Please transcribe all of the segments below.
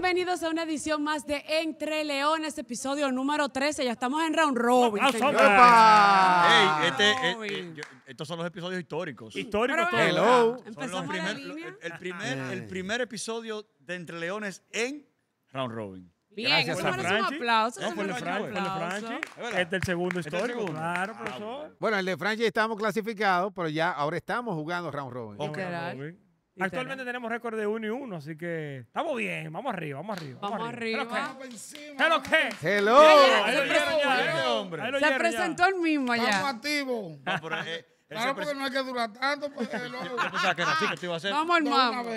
bienvenidos a una edición más de Entre Leones, episodio número 13. Ya estamos en Round Robin. Ah, este, eh, eh, estos son los episodios históricos. Histórico Hello. Empezamos la línea. el, primer, episodio de Entre Leones en Round Robin. Bien, Gracias, eso un aplauso. el Este es el segundo histórico. Claro, ah, profesor. Bueno, el de Franchi estábamos clasificados, pero ya ahora estamos jugando round robin. Ok. Robin. Actualmente tenemos récord de 1 y 1, así que estamos bien. Vamos arriba, vamos arriba. Vamos, arriba. arriba. Hello, ¿qué? Hello. Se presentó el mismo ya. Estamos activos. No, pero, eh, Claro, porque no hay que durar tanto. Porque luego... Yo pensaba que era así que te iba a hacer. Vamos al mambo.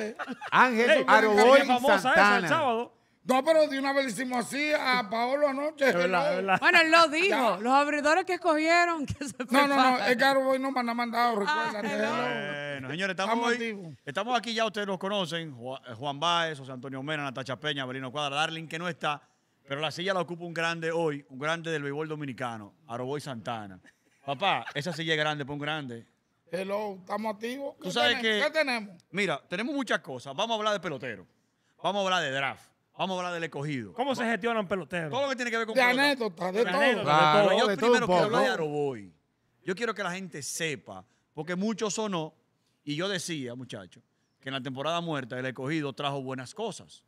Ángel Aroboy Santana. Esa, el sábado. No, pero de una vez hicimos así a Paolo anoche. Bueno, él lo dijo. Los abridores que escogieron, No, no, no. Es que hoy no me han mandado, ah, recuerdos. bueno, señores, estamos, hoy, estamos aquí, ya ustedes los conocen. Juan Báez, José Antonio Mena, Natacha Peña, Abelino Cuadra, Darling, que no está. Pero la silla la ocupa un grande hoy, un grande del béisbol dominicano, Aroboy Santana. Papá, esa silla es grande, un grande. Hello, estamos activos. ¿Qué tenemos? Mira, tenemos muchas cosas. Vamos a hablar de pelotero. Vamos a hablar de draft. Vamos a hablar del escogido. ¿Cómo se gestionan peloteros? Todo lo que tiene que ver con de anécdota, de, todo. de todo. Yo primero quiero hablar de Aroboy. Yo quiero que la gente sepa, porque muchos sonó, y yo decía, muchachos, que en la temporada muerta el escogido trajo buenas cosas.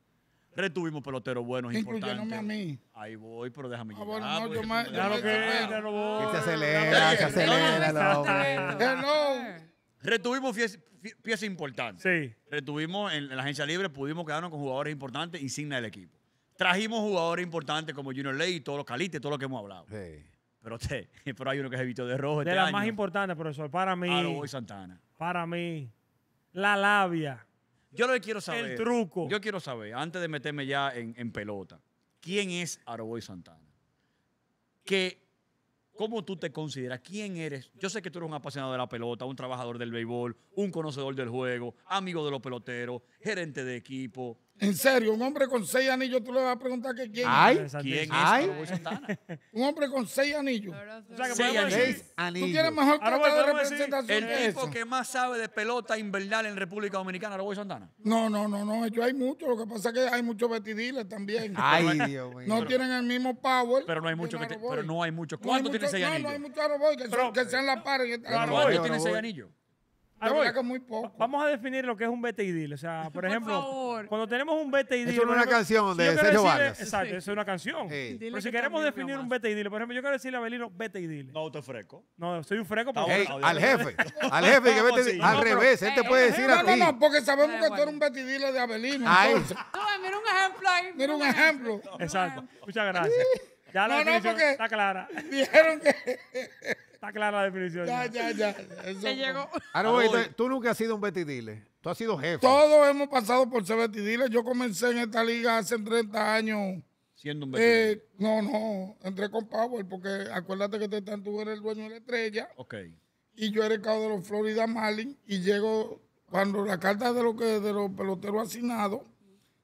Retuvimos peloteros buenos, importantes. a mí. Ahí voy, pero déjame lo ah, que no, yo claro que, este se acelera, se acelera. Hello. Retuvimos piezas importantes. Sí. Retuvimos en, la agencia libre, pudimos quedarnos con jugadores importantes, insignia del equipo. Trajimos jugadores importantes como Junior Ley y todos los calites, todo lo que hemos hablado. Sí. Pero, te, pero hay uno que se vistió de rojo. De este las más importantes, profesor, para mí. Ah, y Santana. Para mí. La labia. Yo lo que quiero saber. El truco. Yo quiero saber, antes de meterme ya en, pelota, ¿quién es Aroboy Santana? Que ¿Cómo tú te consideras? ¿Quién eres? Yo sé que tú eres un apasionado de la pelota, un trabajador del béisbol, un conocedor del juego, amigo de los peloteros, gerente de equipo, en serio, un hombre con seis anillos, tú le vas a preguntar que quién es. ¿Quién Ay. Un hombre con seis anillos. O sea, seis anillos. Tú quieres mejor de representación El tipo que más sabe de pelota invernal en República Dominicana, Roboy Santana. No, no, no, no. Yo hay muchos. Lo que pasa es que hay muchos vestidiles también. Ay, Dios mío. No tienen el mismo power. Pero no hay muchos. Pero no hay muchos. ¿Cuántos no tienen mucho, seis anillos? No, no hay muchos que, que, sean la par. ¿Cuántos tienen seis anillos? Vamos a definir lo que es un idil. O sea, por ejemplo, cuando tenemos un BTID. Eso es una canción de Sergio Vargas. Exacto, es una canción. Pero si queremos definir un idil, por ejemplo, yo quiero decirle a Belino idil. No, usted freco. No, soy un freco. al jefe. Al jefe que vete Al revés, él te eh, puede eh, decir a ti. No, no, porque sabemos que tú eres un idil de Abelino. Mira un ejemplo ahí. Mira un ejemplo. Exacto. Muchas gracias. Ya la no, está clara. Dijeron que Está clara la definición. Ya, ya, ya. Se llegó. Ahora, tú, nunca has sido un Betty Tú has sido jefe. Todos hemos pasado por ser Betty Yo comencé en esta liga hace 30 años. Siendo un Betty eh, No, no. Entré con Power porque acuérdate que tú eres el dueño de la estrella. Ok. Y yo era el cabo de los Florida Marlin. Y llego, cuando la carta de, lo que, de los peloteros asignados,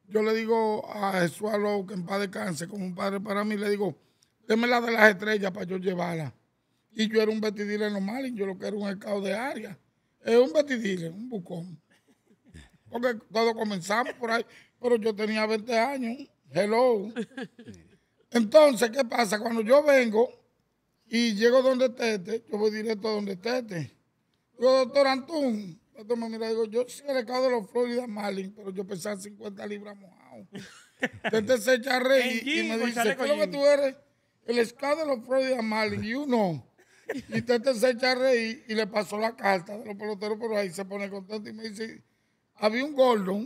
yo le digo a Jesús que en paz descanse, como un padre para mí, le digo, déme la de las estrellas para yo llevarla. Y yo era un en normal y yo lo que era un escado de área. Es un batidile, un bucón. Porque todos comenzamos por ahí, pero yo tenía 20 años. Hello. Entonces, ¿qué pasa? Cuando yo vengo y llego donde esté yo voy directo a donde Tete. Digo, doctor Antún, doctor me mira, digo, yo soy el escado de los Florida Marlin, pero yo pesaba 50 libras mojado. Entonces, se echa a y, me dice, ¿qué es lo que tú eres? El escado de los Florida Marlin, y uno. Y Tete se echa a reír y le pasó la carta de los peloteros, por ahí se pone contento y me dice, había un gordo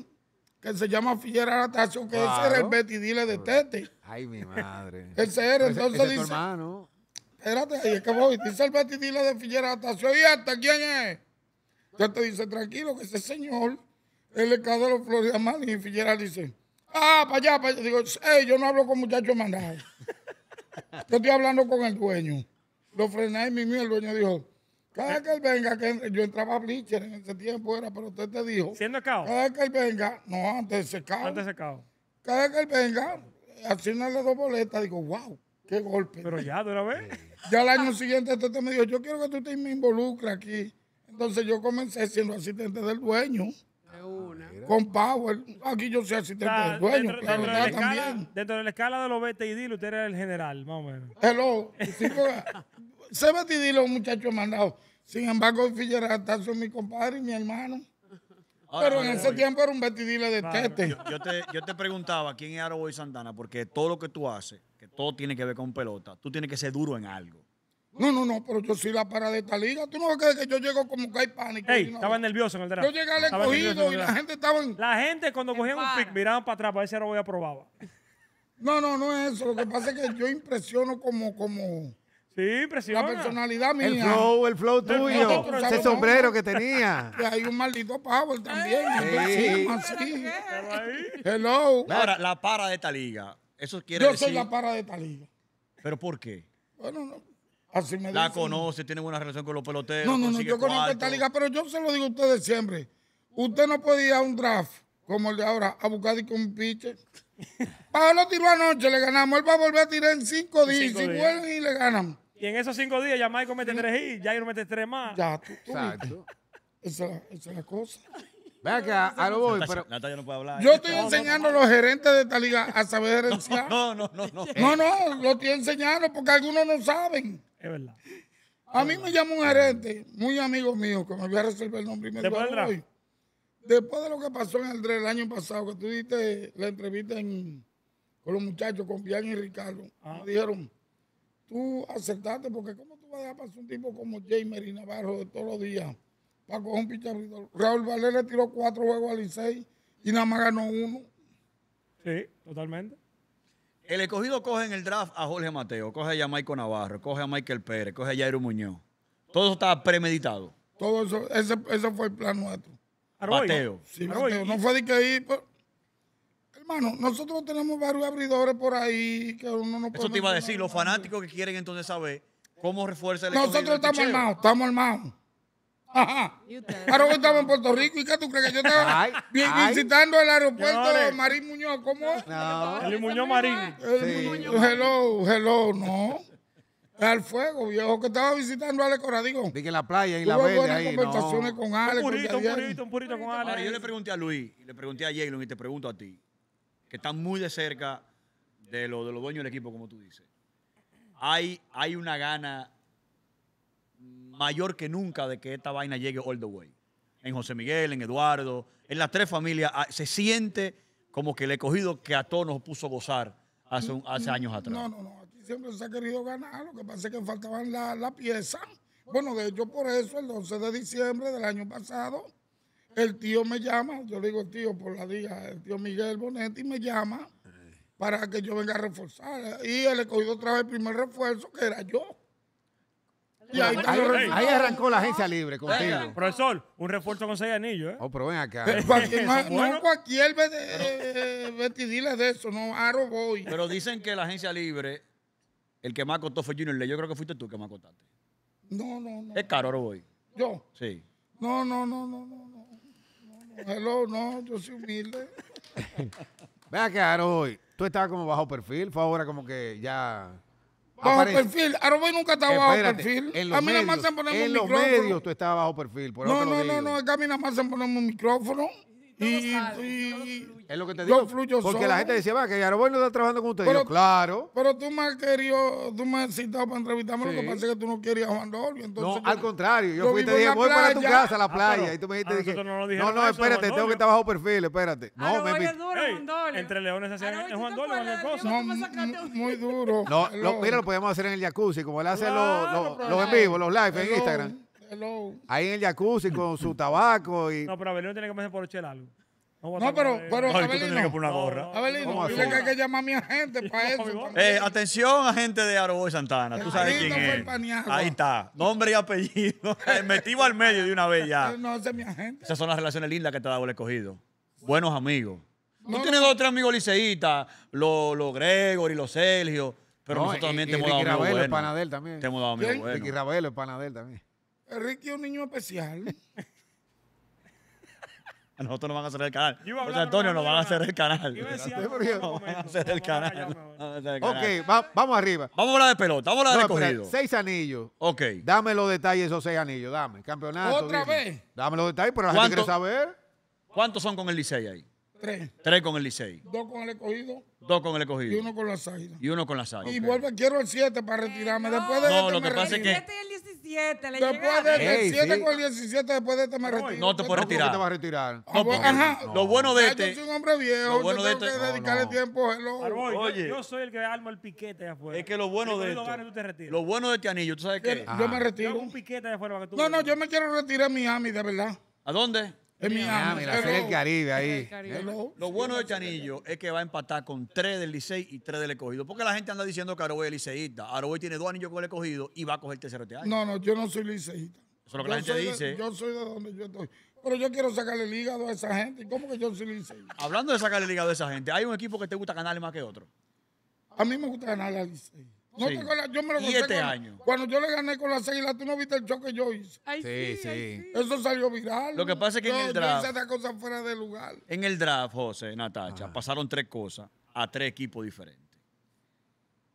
que se llama Figuera Natacio, que ese era el Betty Dile de Tete. Ay, mi madre. ese era, entonces dice... hermano. Espérate, ahí es que voy. Dice el Betty Dile de Figuera Natacio, ¿y hasta este quién es? Ya te dice, tranquilo, que ese señor, el escado de los Florida Mali y Figuera dice, ah, para allá, para allá. Digo, hey, yo no hablo con muchachos mandados. yo estoy hablando con el dueño lo frené y mi mío, el dueño dijo, cada que él venga, que yo entraba a Bleacher en ese tiempo era, pero usted te dijo. Siendo cao. Cada que él venga, no, antes secado. Antes secado. Cada que él venga, asignarle dos boletas, digo, wow, qué golpe. Pero ya, de vez. Ya el año siguiente usted me dijo, yo quiero que tú te me involucres aquí. Entonces yo comencé siendo asistente del dueño con Power. Aquí yo sé asistente te dueño. Dentro, de la escala, de escala de los BTID, usted era el general, más o menos. Hello. Sí, se es los muchachos mandado. Sin embargo, Figueroa son mi compadre y mi hermano. pero en ese tiempo era un vestidile de tete. Yo, te, yo, te, preguntaba quién es Aroboy Santana, porque todo lo que tú haces, que todo tiene que ver con pelota, tú tienes que ser duro en algo. No, no, no, pero yo soy la para de esta liga. Tú no crees que yo llego como que hay pánico. Ey, estaba nervioso en el draft. Yo llegué al escogido y la gente estaba en... La gente cuando cogían un pick miraban para atrás para ver si era voy probar. No, no, no es eso. Lo que pasa es que yo impresiono como... como... Sí, impresiona. La personalidad mía. El flow, el flow tuyo. ese sombrero que tenía. Y hay un maldito Power también. Sí. Hello. Ahora, la para de esta liga. Eso quiere decir... Yo soy la para de esta liga. ¿Pero por qué? Bueno, no la conoce, tiene buena relación con los peloteros. No, no, no, yo conozco esta liga, pero yo se lo digo a ustedes siempre. Usted no podía ir a un draft como el de ahora a buscar con un Pablo tiró anoche, le ganamos. Él va a volver a tirar en cinco días. y si vuelven y le ganamos. Y en esos cinco días ya Michael mete tres y ya no mete tres más. Ya, Exacto. Esa, es la cosa. vea que a lo voy, pero... Yo estoy enseñando a los gerentes de esta liga a saber gerenciar. No, no, no, no. No, no, lo estoy enseñando porque algunos no saben verdad. A mí me llama un gerente, muy amigo mío, que me voy a resolver el nombre. Y me Después, de lo que pasó en el el año pasado, que tú diste la entrevista con los muchachos, con Bian y Ricardo, ah. me dijeron, tú aceptaste, porque ¿cómo tú vas a pasar un tipo como Jamer y Navarro de todos los días para coger un picharrito? Raúl Valer le tiró cuatro juegos al I-6 y nada más ganó uno. Sí, totalmente. El escogido coge en el draft a Jorge Mateo, coge a Yamaico Navarro, coge a Michael Pérez, coge a Jairo Muñoz. Todo eso está premeditado. Todo eso, ese, fue el plan nuestro. Mateo. Sí, Mateo. No fue de que ir, pues, Hermano, nosotros tenemos varios abridores por ahí que uno no puede Eso te iba a decir, los fanáticos que quieren entonces saber cómo refuerza el Nosotros estamos armados, estamos armados. Ahora que estaba en Puerto Rico y qué tú crees que yo estaba visitando el aeropuerto de Marín Muñoz. ¿Cómo es? No. El Muñoz Marín. El Muñoz- Hello, hello, no. Al fuego, viejo, que estaba visitando a Ale Coradigo. que la playa y la Tuve buenas conversaciones con Un purito, un purito, un purito con Ahora, yo le pregunté a Luis, y le pregunté a Jalen y te pregunto a ti, que están muy de cerca de, de los dueños del equipo, como tú dices. Hay, hay una gana mayor que nunca de que esta vaina llegue all the way. En José Miguel, en Eduardo, en las tres familias, ah, se siente como que el cogido que a todos nos puso gozar hace, hace años atrás. No, no, no, aquí siempre se ha querido ganar, lo que pasa es que faltaban la, la pieza. Bueno, de hecho, por eso el 12 de diciembre del año pasado, el tío me llama, yo le digo el tío por la día el tío Miguel Bonetti me llama para que yo venga a reforzar. Y él cogido otra vez el primer refuerzo, que era yo ahí, arrancó la agencia libre contigo. Profesor, un refuerzo con seis anillos, ¿eh? Oh, pero ven acá. Cualquier, no, bueno. cualquier eh, vestidile de eso, no, Aro voy. Pero dicen que la agencia libre, el que más costó fue Junior Ley. Yo creo que fuiste tú que más costaste. No, no, no. Es caro Aro ¿Yo? Sí. No, no, no, no, no, no. Hello, no, yo soy humilde. Ve acá, Aro Boy. Tú estabas como bajo perfil, fue ahora como que ya Bajo perfil. perfil. y nunca estaba bajo perfil. a mí nada más se ponerme un micrófono. En los medios tú estabas bajo perfil. Por no, no, no, no, no. Es que a mí nada más se ponen un micrófono y, es lo que te digo. Porque la gente decía, va, que Yaroboy no está trabajando con usted. yo, claro. Pero tú me has querido, tú me has citado para entrevistarme, sí. lo que pasa es que tú no querías a Juan Dolby. no, al contrario. Yo, fui y te dije, voy para tu casa, a la ah, playa. y tú me dijiste, ah, dije, no, no, espérate, tengo que estar bajo perfil, espérate. Ah, no, me Entre leones hacían Juan Dolby, cosas. Mm, muy duro. No, mira, lo podemos hacer en el jacuzzi, como él hace los en vivo, los live en Instagram. Ahí en el jacuzzi con su tabaco y. No, pero Abelino tiene que ponerse por chel algo. No, pero, pero no, Abelino. que poner una gorra. Abelino, dile que hay que llamar a mi agente para eso. Eh, atención, agente de Arobo y Santana. Tú sabes quién es. Ahí está. Nombre y apellido. Eh, Metido al medio de una vez ya. No, ese mi agente. Esas son las relaciones lindas que te ha dado el escogido. Buenos amigos. Tú tienes dos o tres amigos liceístas, los lo y los Sergio. Pero nosotros también te hemos dado amigos buenos. panadel también. Te hemos dado amigos Ravelo es panadel también. Ricky es un niño especial. A nosotros nos van a hacer el canal. Antonio nos van a hacer el canal. Ok, vamos arriba. Vamos a hablar de pelota, vamos a hablar de recorrido. Seis anillos. Ok. Dame los detalles esos seis anillos, dame. Campeonato. ¿Otra vez? Dame los detalles, pero la gente quiere saber. ¿Cuántos son con el Licey ahí? Tres. Tres con el Licey. Dos con el escogido. Dos con el escogido. Y uno con la águilas. Y uno con la águilas. Y okay. vuelve, quiero el 7 para retirarme. Eh, no, después de no, este lo que me pasa retiro. Este es que. El 17, le después del de 7 sí. con el 17, después de este me retiro. No te puedes retirar. Este no te vas a retirar. Ah, no, ajá. No. Lo bueno de este. Yo soy un hombre viejo. Lo bueno yo tengo de este. Que dedicarle tiempo. Arboy, Oye. Yo, soy el que arma el piquete allá afuera. Es que lo bueno de este. Lo bueno de este anillo, ¿tú sabes qué? Yo me retiro. un piquete afuera para que tú. No, no, yo me quiero retirar a Miami, de verdad. ¿A dónde? Miami, la Caribe ahí. Lo bueno de Chanillo es que va a empatar con tres del Licey y tres del escogido. Porque la gente anda diciendo que Aroboy es liceísta. Aroboy tiene dos anillos con el escogido y va a coger tercero este No, no, yo no soy liceísta. Eso es lo que la gente dice. yo soy de donde yo estoy. Pero yo quiero sacarle el hígado a esa gente. cómo que yo soy liceísta? Hablando de sacarle el hígado a esa gente, ¿hay un equipo que te gusta ganarle más que otro? A mí me gusta ganarle al Licey yo me lo Siete este cuando, año. Cuando yo le gané con la águilas, tú no viste el choque que yo hice. sí, sí, Eso salió viral. Lo que pasa es que en el draft. En el draft, José, Natacha, pasaron tres cosas a tres equipos diferentes.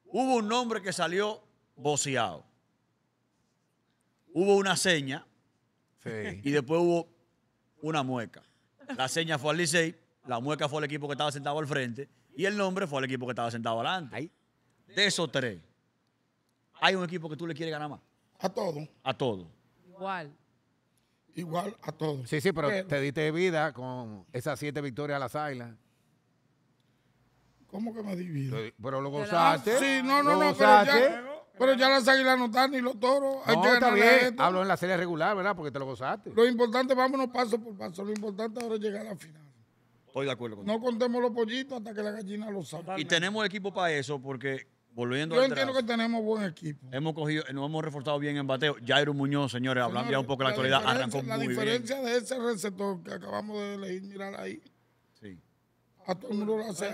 Hubo un nombre que salió boceado. Hubo una seña. Sí. Y después hubo una mueca. La seña fue al Licey, la mueca fue al equipo que estaba sentado al frente y el nombre fue al equipo que estaba sentado adelante. De esos tres, hay un equipo que tú le quieres ganar más. A todo. A todo. Igual. Igual a todos. Sí, sí, pero, te diste vida con esas siete victorias a las águilas. ¿Cómo que me di vida? Pero lo gozaste. Sí, no, no, no, pero ya, pero ya las águilas no están ni los toros. Hay no, está bien. Hablo en la serie regular, ¿verdad? Porque te lo gozaste. Lo importante, vámonos paso por paso. Lo importante ahora es llegar a la final. Estoy de acuerdo con No contemos los pollitos hasta que la gallina los salga. Y tenemos equipo para eso, porque volviendo Yo entiendo que tenemos buen equipo. Hemos cogido, nos hemos reforzado bien en bateo. Jairo Muñoz, señores, hablando ya un poco la actualidad, arrancó muy bien. La diferencia de ese receptor que acabamos de elegir, mirar ahí. Sí. A todo el mundo lo hace.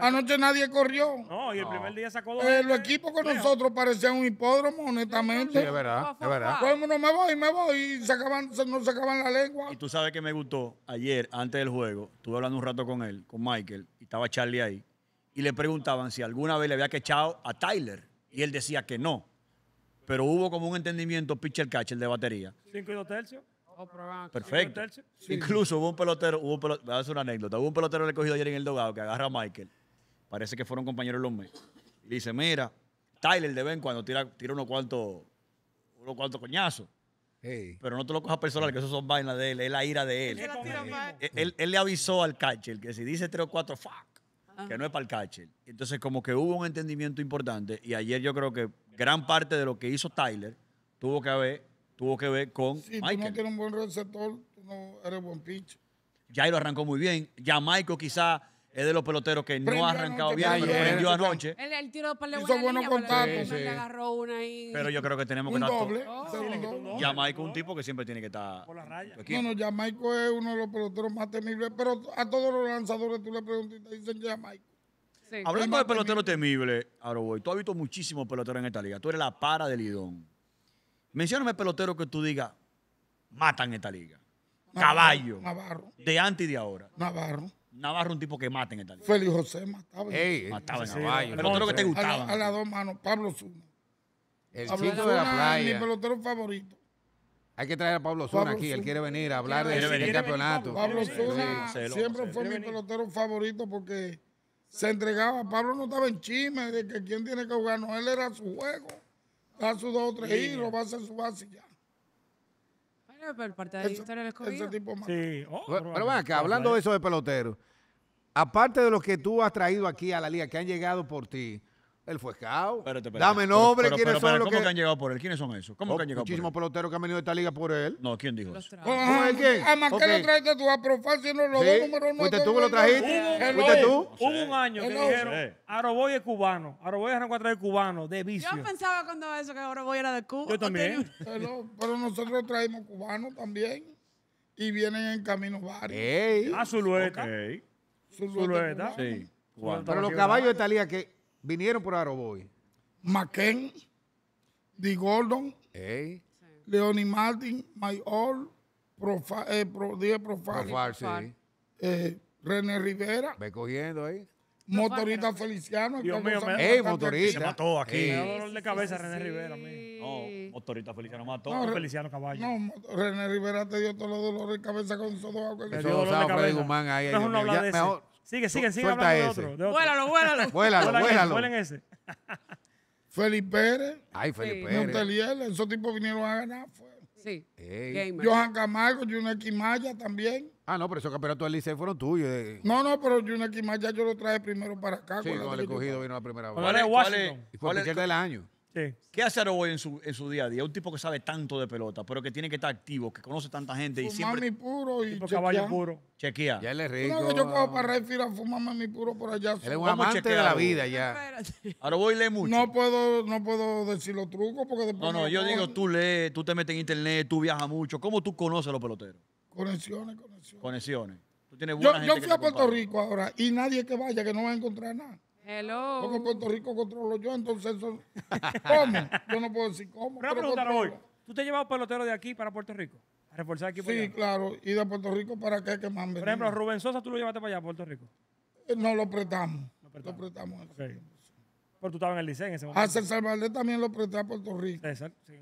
Anoche nadie corrió. No, y el primer día sacó dos. El eh, equipo con nosotros parecía un hipódromo, honestamente. Sí, es verdad, es verdad. no me voy, me voy y sacaban, no sacaban la lengua. Y tú sabes que me gustó ayer, antes del juego, estuve hablando un rato con él, con Michael, y estaba Charlie ahí y le preguntaban si alguna vez le había quechado a Tyler y él decía que no. Pero hubo como un entendimiento pitcher catcher de batería. Cinco y dos tercios. Oh, Perfecto. Incluso hubo un pelotero, hubo voy a hacer una anécdota, hubo un pelotero recogido ayer en el dogado que agarra a Michael, parece que fueron compañeros los meses, dice, mira, Tyler de ven cuando tira, unos cuantos unos cuantos coñazos. Pero no te lo cojas personal, que eso son vainas de él, es la ira de él. Él, le avisó al catcher que si dice tres o cuatro, fuck que no es para el catcher. Entonces, como que hubo un entendimiento importante y ayer yo creo que gran parte de lo que hizo Tyler tuvo que ver, tuvo que ver con si tú no tienes un buen receptor, tú no eres buen pitch. lo arrancó muy bien. Ya Michael quizá es de los peloteros que no ha arrancado bien, ayer, prendió anoche. Él, él tiró para Hizo buenos contactos. agarró una Pero yo creo que tenemos que estar... Doble, oh. es un tipo que siempre tiene que estar... Por la raya. No, no, Jamaico es uno de los peloteros más temibles, pero a todos los lanzadores tú le preguntas y te dicen Jamaico. Hablando de pelotero temible, Aroboy, tú has visto muchísimos peloteros en esta liga. Tú eres la para del Lidón. Mencióname pelotero que tú digas, matan esta liga. Caballo. Navarro. De antes y de ahora. Navarro. Navarro un tipo que mata en esta liga. Félix José mataba. Ey, mataba Navarro. El pelotero que te gustaba. A, las dos manos, Pablo Zuna. El chico de la playa. Mi pelotero favorito. Hay que traer a Pablo Zuna aquí, él quiere venir a hablar del este campeonato. Pablo, Pablo Zuna siempre fue mi pelotero favorito porque se entregaba. Pablo no estaba en chisme de que quién tiene que jugar, no, él era su juego. Da sus dos o tres hilos, va a ser su base ya ven acá, hablando de eso de pelotero aparte de los que tú has traído aquí a la liga, que han llegado por ti, el Fuescao. Dame nombre, ¿quiénes son los ¿cómo que... han llegado por él? ¿Quiénes son esos? ¿Cómo oh, que han llegado Muchísimos peloteros que han venido de esta liga por él. No, ¿quién dijo los es quién? Además okay. que lo trajiste tú a Profácil, los lo dos números uno. ¿Fuiste tú que lo trajiste? ¿Fuiste tú? Hubo un año que dijeron, Aroboy es cubano. Aroboy es a de cubano, de vicio. Yo pensaba cuando eso que Aroboy era de Cuba. Yo también. Pero nosotros traemos cubanos también y vienen en camino varios. Ey. Ah, Zulueta. Zulueta. Sí. Pero los caballos de esta que vinieron por Aroboy. Macken, Di Gordon, hey. Leonie Martin, My All, Profa, eh, Pro, Die sí. eh, René Rivera. Ve cogiendo ahí. Motorista Feliciano. Dios mío, me Ey, motorista. Se mató aquí. Me dio dolor de cabeza René Rivera. No, motorista Feliciano mató. No, Feliciano Caballo. No, René Rivera te dio todos los dolores de cabeza con su dos. Te no dolor de cabeza. Guzmán ahí. Mejor no hablar de eso. Sigue, sigue, sigue Suelta hablando de otro, Vuélalo, vuélalo. Vuélalo, ese, vuélalo. Vuelen ese. Felipe Pérez, Ay, Felipe. Pérez. esos tipos vinieron a ganar. fue. Sí, Johan Camargo, Junior Quimaya también. Ah, no, pero esos campeonatos del Liceo fueron tuyos. Eh. No, no, pero Junior Quimaya yo lo traje primero para acá. Sí, lo no, el cogido vino la primera vez. ¿Cuál es- cuál es- Washington. Y cuál es- del año. ¿Qué hace Aroboy en su, en su día a día? Un tipo que sabe tanto de pelota, pero que tiene que estar activo, que conoce tanta gente y siempre. mi puro y puro. chequea. Ya él es rico. No yo puedo para refir a fumarme mi puro por allá. Él es un amante de la vida ya. Aroboy lee mucho. No puedo, no puedo decir los trucos porque después. No, no, yo digo, tú lees, tú te metes en internet, tú viajas mucho. ¿Cómo tú conoces a los peloteros? Conexiones, conexiones. Conexiones. Tú tienes buena Yo, gente yo fui a Puerto Rico ahora y nadie que vaya que no va a encontrar nada. Hello. Porque Puerto Rico controlo yo, entonces eso. ¿Cómo? Yo no puedo decir cómo. Pero, preguntar hoy. ¿Tú te has llevado pelotero de aquí para Puerto Rico? A reforzar aquí Sí, claro. Y de Puerto Rico para qué que Por ejemplo, Rubén Sosa, ¿tú lo llevaste para allá, Puerto Rico? Eh, no, lo prestamos. Lo prestamos. Lo Pero tú estabas en el liceo en ese ah, momento. A César también lo presté a Puerto Rico. Exacto.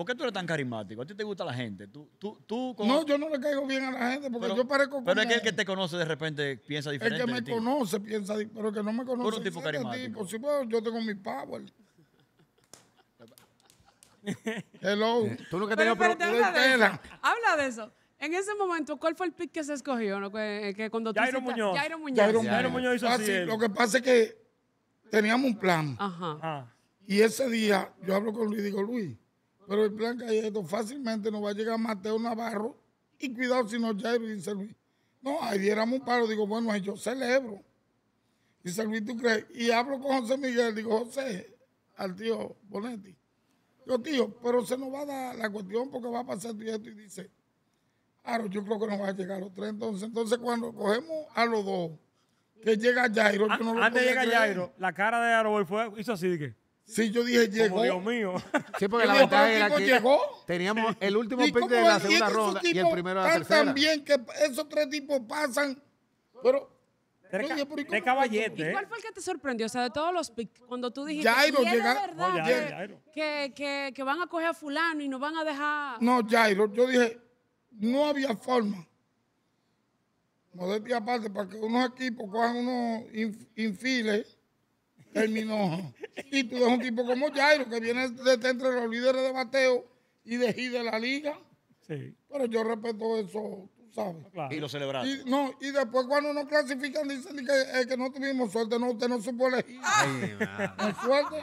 ¿Por qué tú eres tan carismático? ¿A ti te gusta la gente? ¿Tú, tú, tú No, yo no le caigo bien a la gente porque yo parezco... Pero es que el que te conoce de repente piensa diferente. El que me conoce piensa diferente. pero el que no me conoce... Tú eres tipo pues, carismático. yo tengo mi power. Hello. Eh, tú nunca que pero, te habla, de eso. habla de eso. En ese momento, ¿cuál fue el pick que se escogió? Eh, que, cuando tú Jairo, Muñoz. Jairo Muñoz. Muñoz hizo así. Lo que pasa es que teníamos un plan. Ajá. Ah. Y ese día yo hablo con Luis y digo, Luis... Pero el plan esto fácilmente nos va a llegar Mateo Navarro y cuidado si no Jairo y Luis. No, ahí diéramos un paro. Digo, bueno, yo celebro. y Luis, ¿tú crees? Y hablo con José Miguel, digo, José, al tío Bonetti. Yo, tío, pero se nos va a dar la cuestión porque va a pasar esto y esto. Y dice, Aro, yo creo que nos va a llegar a los tres. Entonces, entonces cuando cogemos a los dos, que llega Jairo, no ah, lo Antes llega Jairo, la cara de Aroboy fue, hizo así, que Sí, yo dije llegó. Dios mío. Sí, porque la ventaja era que llegó? teníamos el último pick de la segunda ronda y el primero de la tercera. También que esos tres tipos pasan, pero ¿De ¿Y ¿eh? cuál fue el que te sorprendió? O sea, de todos los cuando tú dijiste Jairo, ¿y verdad Que, que, van a coger a fulano y nos van a dejar... No, Jairo, yo dije, no había forma. No había aparte, para que unos equipos cojan unos infiles terminó. Y tú eres un tipo como Jairo, que viene desde entre los líderes de bateo y de, de la liga. Sí. Pero yo respeto eso, tú sabes. Ah, y lo celebramos. Y, no, y después cuando no clasifican dicen eh, que, no tuvimos suerte, no, usted no supo elegir. Ay, suerte.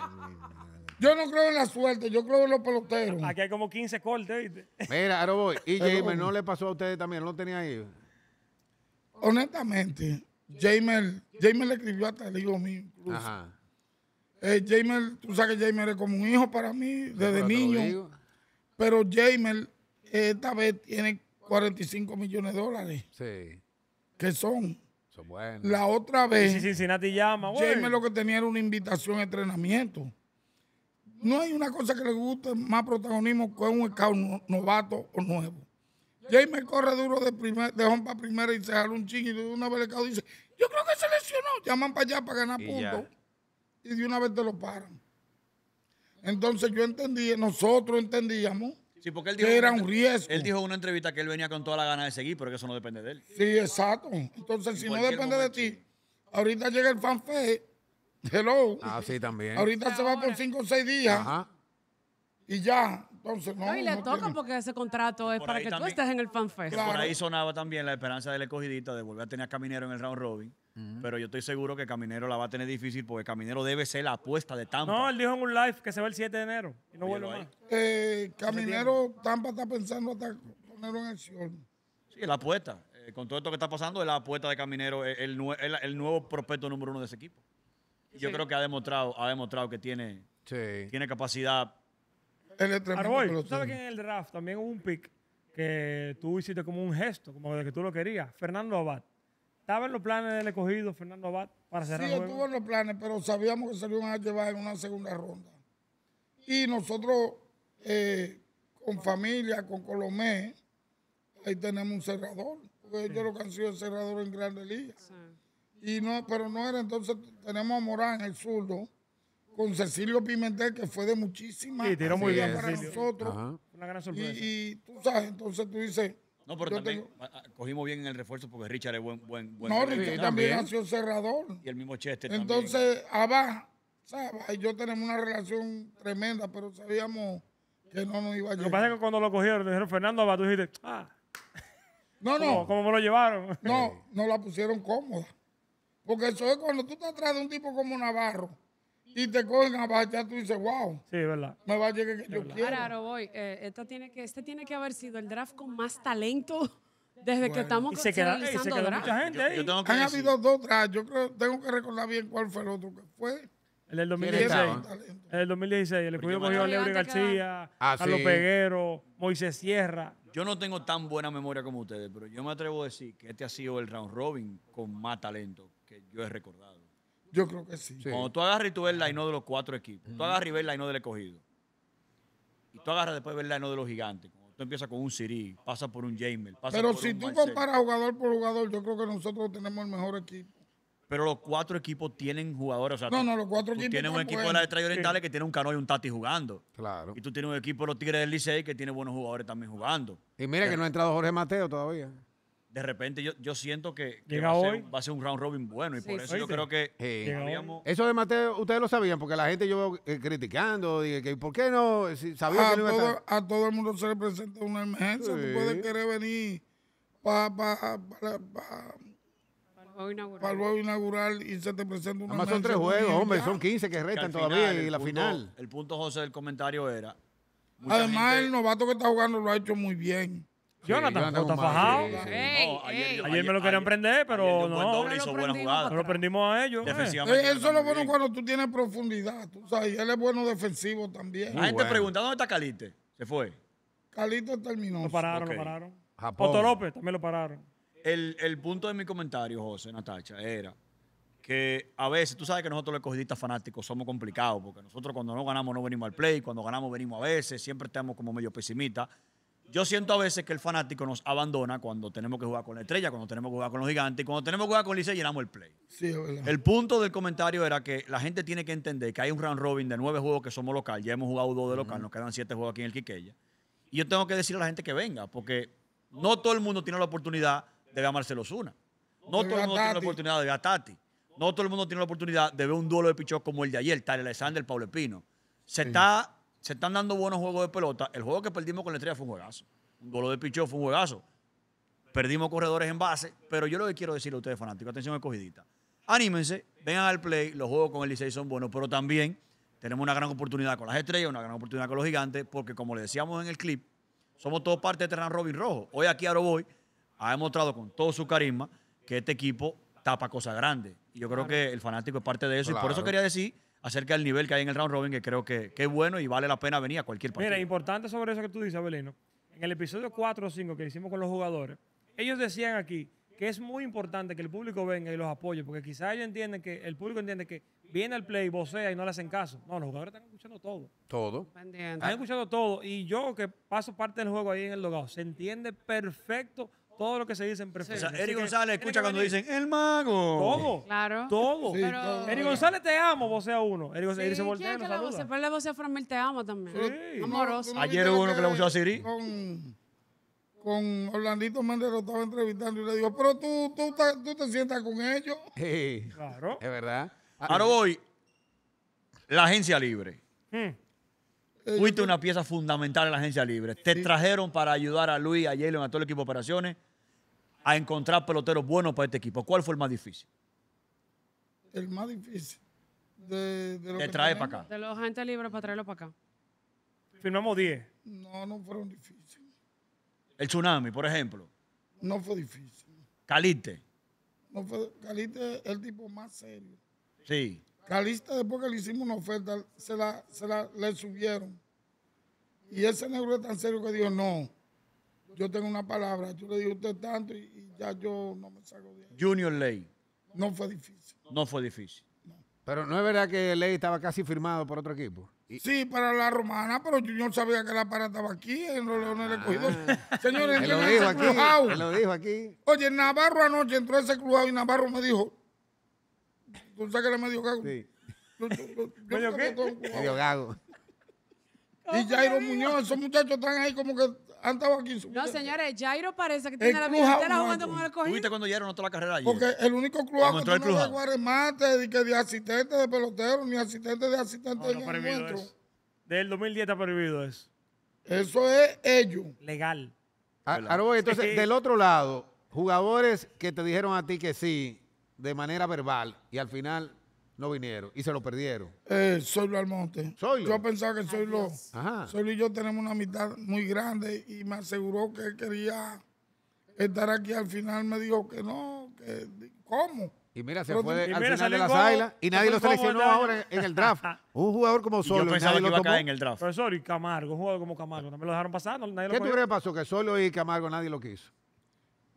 yo no creo en la suerte, yo creo en los peloteros. Aquí hay como 15 cortes, ¿viste? Mira, ahora voy. Y Jamer, ¿no le pasó a ustedes también? ¿No lo tenía ahí? Honestamente, Jamer, Jamer le escribió hasta el hijo mío eh, Jamer, tú sabes que Jamer es como un hijo para mí desde niño. Pero Jamer esta vez tiene 45 millones de dólares. Sí. Que son. Son buenos. La otra vez. Sí, Cincinnati llama, Jamer lo que tenía era una invitación a entrenamiento. No hay una cosa que le guste más protagonismo que un scout novato o nuevo. Jamer corre duro de, primer, de para primera y se jala un chingo y de una vez el scout dice, yo creo que se lesionó. Llaman para allá para ganar puntos y de una vez te lo paran. Entonces yo entendí, nosotros entendíamos que era un riesgo. Él dijo en una entrevista que él venía con toda la ganas de seguir, porque eso no depende de él. Sí, exacto. Entonces, si no depende de ti, ahorita llega el fest. hello. Ah, sí, también. Ahorita se va por cinco o seis días. Ajá. Y ya, entonces no. y le toca porque ese contrato es para que tú estés en el fan Por ahí sonaba también la esperanza de del escogidita de volver a tener Caminero en el round robin pero yo estoy seguro que Caminero la va a tener difícil porque Caminero debe ser la apuesta de Tampa. No, él dijo en un live que se va el 7 de enero y no vuelve más. Eh, Caminero, Tampa está pensando hasta ponerlo en acción. Sí, es la apuesta. Eh, con todo esto que está pasando, es la apuesta de Caminero, el, nuevo prospecto número uno de ese equipo. Yo creo que ha demostrado, ha demostrado que tiene, tiene capacidad. Pero ¿tú sabes que en el draft también hubo un pick que tú hiciste como un gesto, como de que tú lo querías? Fernando Abad. ¿Estaba los planes del escogido Fernando Abad para cerrar sí, el en los planes, pero sabíamos que se lo iban a llevar en una segunda ronda. Y nosotros, eh, con familia, con Colomé, ahí tenemos un cerrador. Porque yo lo que han sido el cerrador en grande liga. Y no, pero no era, entonces tenemos a Morán, el zurdo, con Cecilio Pimentel, que fue de muchísima sí, tiró muy bien, para nosotros. Una gran sorpresa. y tú sabes, entonces tú dices, no, pero también ah, ah, cogimos bien en el refuerzo porque Richard es buen buen buen. No, Richard ah, también ha cerrador. Y el mismo Chester Entonces, Abba, y yo tenemos una relación tremenda, pero sabíamos que no nos iba a llegar. Lo que pasa es que cuando lo cogieron, le dijeron Fernando Abba, tú dijiste, ah. No, no. ¿Cómo, me lo llevaron? No, no la pusieron cómoda. Porque eso es cuando tú estás atrás de un tipo como Navarro y te cogen a bajar, tú dices, wow. Sí, verdad. Me va a llegar que yo quiero. Claro, voy. Eh, esto tiene que, este tiene que haber sido el draft con más talento. Desde que estamos y se draft. se mucha gente Yo, Han habido dos drafts. Yo creo, tengo que recordar bien cuál fue el otro que fue. El del 2016. El del 2016. El escudo cogió a León García, Carlos ah, Peguero, Moisés Sierra. Yo no tengo tan buena memoria como ustedes, pero yo me atrevo a decir que este ha sido el round robin con más talento que yo he recordado. Yo creo que sí. Cuando tú agarras y tú ves la no de los cuatro equipos, tú agarras y ves la no del escogido. Y tú agarras después ver la no de los gigantes. Cuando tú empiezas con un Siri, pasa por un Jamel. Pero si tú comparas jugador por jugador, yo creo que nosotros tenemos el mejor equipo. Pero los cuatro equipos tienen jugadores. no, no, los cuatro tú equipos. Tienes un equipo de la Estrella Orientales que tiene un Cano y un Tati jugando. Claro. Y tú tienes un equipo de los Tigres del Licey que tiene buenos jugadores también jugando. Y mira que no ha entrado Jorge Mateo todavía de repente yo, yo siento que, va, a ser, va, a ser, un round robin bueno y por eso yo creo que eh, Eso de Mateo, ustedes lo sabían, porque la gente yo veo eh, criticando, dije que ¿por qué no? Si sabía que no iba a, estar... a, todo, el mundo se le presenta una emergencia, tú puedes querer venir para pa, pa, pa, para el inaugural y se te presenta una Además son tres juegos, hombre, son 15 que restan todavía y la final. El punto, José, del comentario era... Además, el novato que está jugando lo ha hecho muy bien. Jonathan, está fajado. ayer me lo querían prender, pero no. doble, hizo buena jugada. Lo prendimos a ellos. Eh. Eh, eso es lo bueno cuando tú tienes profundidad, tú sabes, él es bueno defensivo también. La gente pregunta, ¿dónde está Calite? Se fue. Calito terminó. Lo pararon, lo pararon. Japón. López también lo pararon. El, el punto de mi comentario, José, Natacha, era que a veces, tú sabes que nosotros los escogidistas fanáticos somos complicados, porque nosotros cuando no ganamos no venimos al play, cuando ganamos venimos a veces, siempre estamos como medio pesimistas. Yo siento a veces que el fanático nos abandona cuando tenemos que jugar con la estrella, cuando tenemos que jugar con los gigantes, cuando tenemos que jugar con Licey llenamos el play. Sí, el punto del comentario era que la gente tiene que entender que hay un round robin de nueve juegos que somos local, ya hemos jugado dos de local, nos quedan siete juegos aquí en el Quiqueya. Y yo tengo que decirle a la gente que venga, porque no todo el mundo tiene la oportunidad de ver a Marcelo Zuna. No todo el mundo tiene la oportunidad de ver a Tati. No todo el mundo tiene la oportunidad de ver un duelo de pichos como el de ayer, tal Alexander, Pablo Espino Se está se están dando buenos juegos de pelota. El juego que perdimos con la estrella fue un juegazo. Un golo de Pichó fue un juegazo. Perdimos corredores en base, pero yo lo que quiero decirle a ustedes, fanáticos, atención escogidita. Anímense, vengan al play, los juegos con el Licey son buenos, pero también tenemos una gran oportunidad con las estrellas, una gran oportunidad con los gigantes, porque como le decíamos en el clip, somos todos parte de Terran Robin Rojo. Hoy aquí a ha demostrado con todo su carisma que este equipo tapa cosas grandes. Y yo creo que el fanático es parte de eso, y por eso quería decir acerca del nivel que hay en el round robin, que creo que, es bueno y vale la pena venir a cualquier partido. Mira, importante sobre eso que tú dices, Abelino. En el episodio 4 o 5 que hicimos con los jugadores, ellos decían aquí que es muy importante que el público venga y los apoye, porque quizás ellos entienden que el público entiende que viene al play, vocea y no le hacen caso. No, los jugadores están escuchando todo. Todo. Están escuchando todo. Y yo, que paso parte del juego ahí en el logado, se entiende perfecto todo lo que se dice en preferencia. Eri González escucha cuando dicen el mago. Todo. Claro. Todo. Eri González te amo, vocea uno. Eri González sí, se voltea. ¿quién es vocea? te amo también. Amoroso. Ayer hubo uno que le voceó a Siri. Con, con Orlandito Méndez lo estaba entrevistando y le dijo: pero tú, tú, te sientas con ellos. Claro. Es verdad. Ahora voy. La agencia libre. Hmm. Fuiste una pieza fundamental en la agencia libre. Te trajeron para ayudar a Luis, a Jalen, a todo el equipo de operaciones a encontrar peloteros buenos para este equipo? ¿Cuál fue el más difícil? El más difícil. De, de, lo de para acá. De los agentes libres para traerlo para acá. Firmamos 10. No, no fueron difíciles. El tsunami, por ejemplo. No fue difícil. Caliste. No fue, Caliste es el tipo más serio. Sí. Caliste, después que le hicimos una oferta, se la, se la le subieron. Y ese negro es tan serio que dijo, no, yo tengo una palabra, yo le digo a usted tanto y, ya yo no me salgo de Junior Ley. No fue difícil. No fue difícil. Pero no es verdad que Ley estaba casi firmado por otro equipo. Sí, para la romana, pero Junior sabía que la para estaba aquí, en los Leones de recogidos. Ah. Señores, él lo dijo aquí. lo dijo aquí. Oye, Navarro anoche entró a ese cruzado y Navarro me dijo. ¿Tú sabes que le me dio cago? Sí. ¿Me qué? Me gago. Y Jairo Muñoz, esos muchachos están ahí como que no, señores, Jairo parece que tiene la vida entera jugando con el cojín. cuando Jairo no toda la carrera ayer? Porque el único club que no el no de, que de asistente de pelotero, ni asistente de asistente no, de encuentro. Del 2010 está prohibido eso. Eso es ello. Legal. Ahora entonces, del otro lado, jugadores que te dijeron a ti que sí, de manera verbal, y al final no vinieron y se lo perdieron. Eh, Soylo Almonte. Yo pensaba que Soylo, Ajá. Soylo y yo tenemos una amistad muy grande y me aseguró que quería estar aquí. Al final me dijo que no, que ¿cómo? Y mira, se fue al final de las águilas y nadie lo seleccionó ahora en el draft. Un jugador como Solo. yo pensaba que iba a caer en el draft. Profesor, y Camargo, un jugador como Camargo, No Me lo dejaron pasar. ¿Qué lo tú crees que pasó? Que Solo y Camargo nadie lo quiso.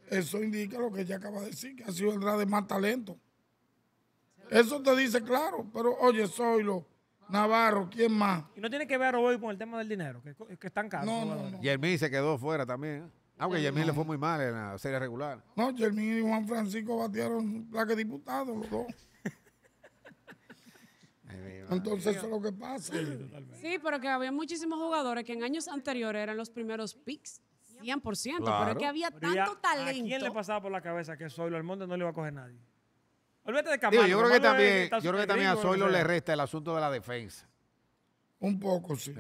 Eso indica lo que ella acaba de decir, que ha sido el draft de más talento. Eso te dice claro, pero oye, lo Navarro, ¿quién más? Y no tiene que ver hoy con el tema del dinero, que, están caros. No, se quedó fuera también. ¿eh? Aunque ah, Yermín le fue muy mal en la serie regular. No, Yermín y Juan Francisco batearon que diputado, los dos. Entonces eso es lo que pasa. Sí, pero que había muchísimos jugadores que en años anteriores eran los primeros picks. 100%, pero es que había tanto talento. ¿A quién le pasaba por la cabeza que El monte no le iba a coger nadie? yo creo que también, yo creo que a Zoilo le resta el asunto de la defensa. Un poco, sí.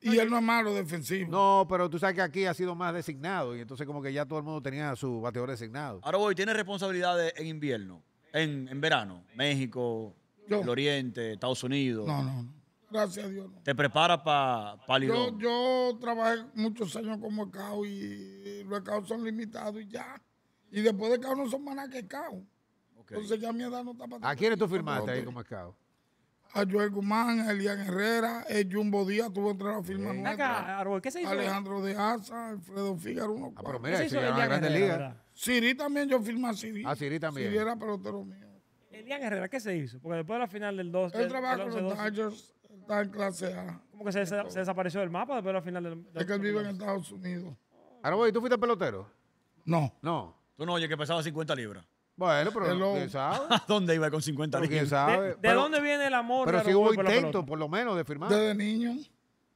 Y él no es malo defensivo. No, pero tú sabes que aquí ha sido más designado y entonces como que ya todo el mundo tenía su bateador designado. Ahora voy, tiene responsabilidades en invierno, en, verano, México, el Oriente, Estados Unidos. No, no, Gracias a Dios. ¿Te prepara para el yo, yo trabajé muchos años como escado y los escados son limitados y ya. Y después de cada no son más nada que caos. Entonces ya mi no está para ¿A quiénes tú firmaste ahí con escado? a Joel Guzmán, a Elian Herrera, el Jumbo Díaz tuvo entre a firmar. sí. ¿A ¿qué se hizo? Alejandro de Asa, Alfredo Fígaro, uno ah, pero mira, ¿Qué se hizo Elian liga. Siri también, yo firmé a Siri. Ah, Siri también. Siri era pelotero mío. Elian Herrera, ¿qué se hizo? Porque después de la final del 2... Él trabaja con los Dodgers, está en clase A. Como que se, desapareció del mapa después de la final del... es que él vive en Estados Unidos. Ahora ¿y ¿tú fuiste pelotero? No. No. Tú no oye que pesaba 50 libras. Bueno, pero lo... ¿quién sabe? dónde iba con 50 libras? ¿De, dónde viene el amor? Pero si hubo intento, por lo menos, de firmar. Desde niño.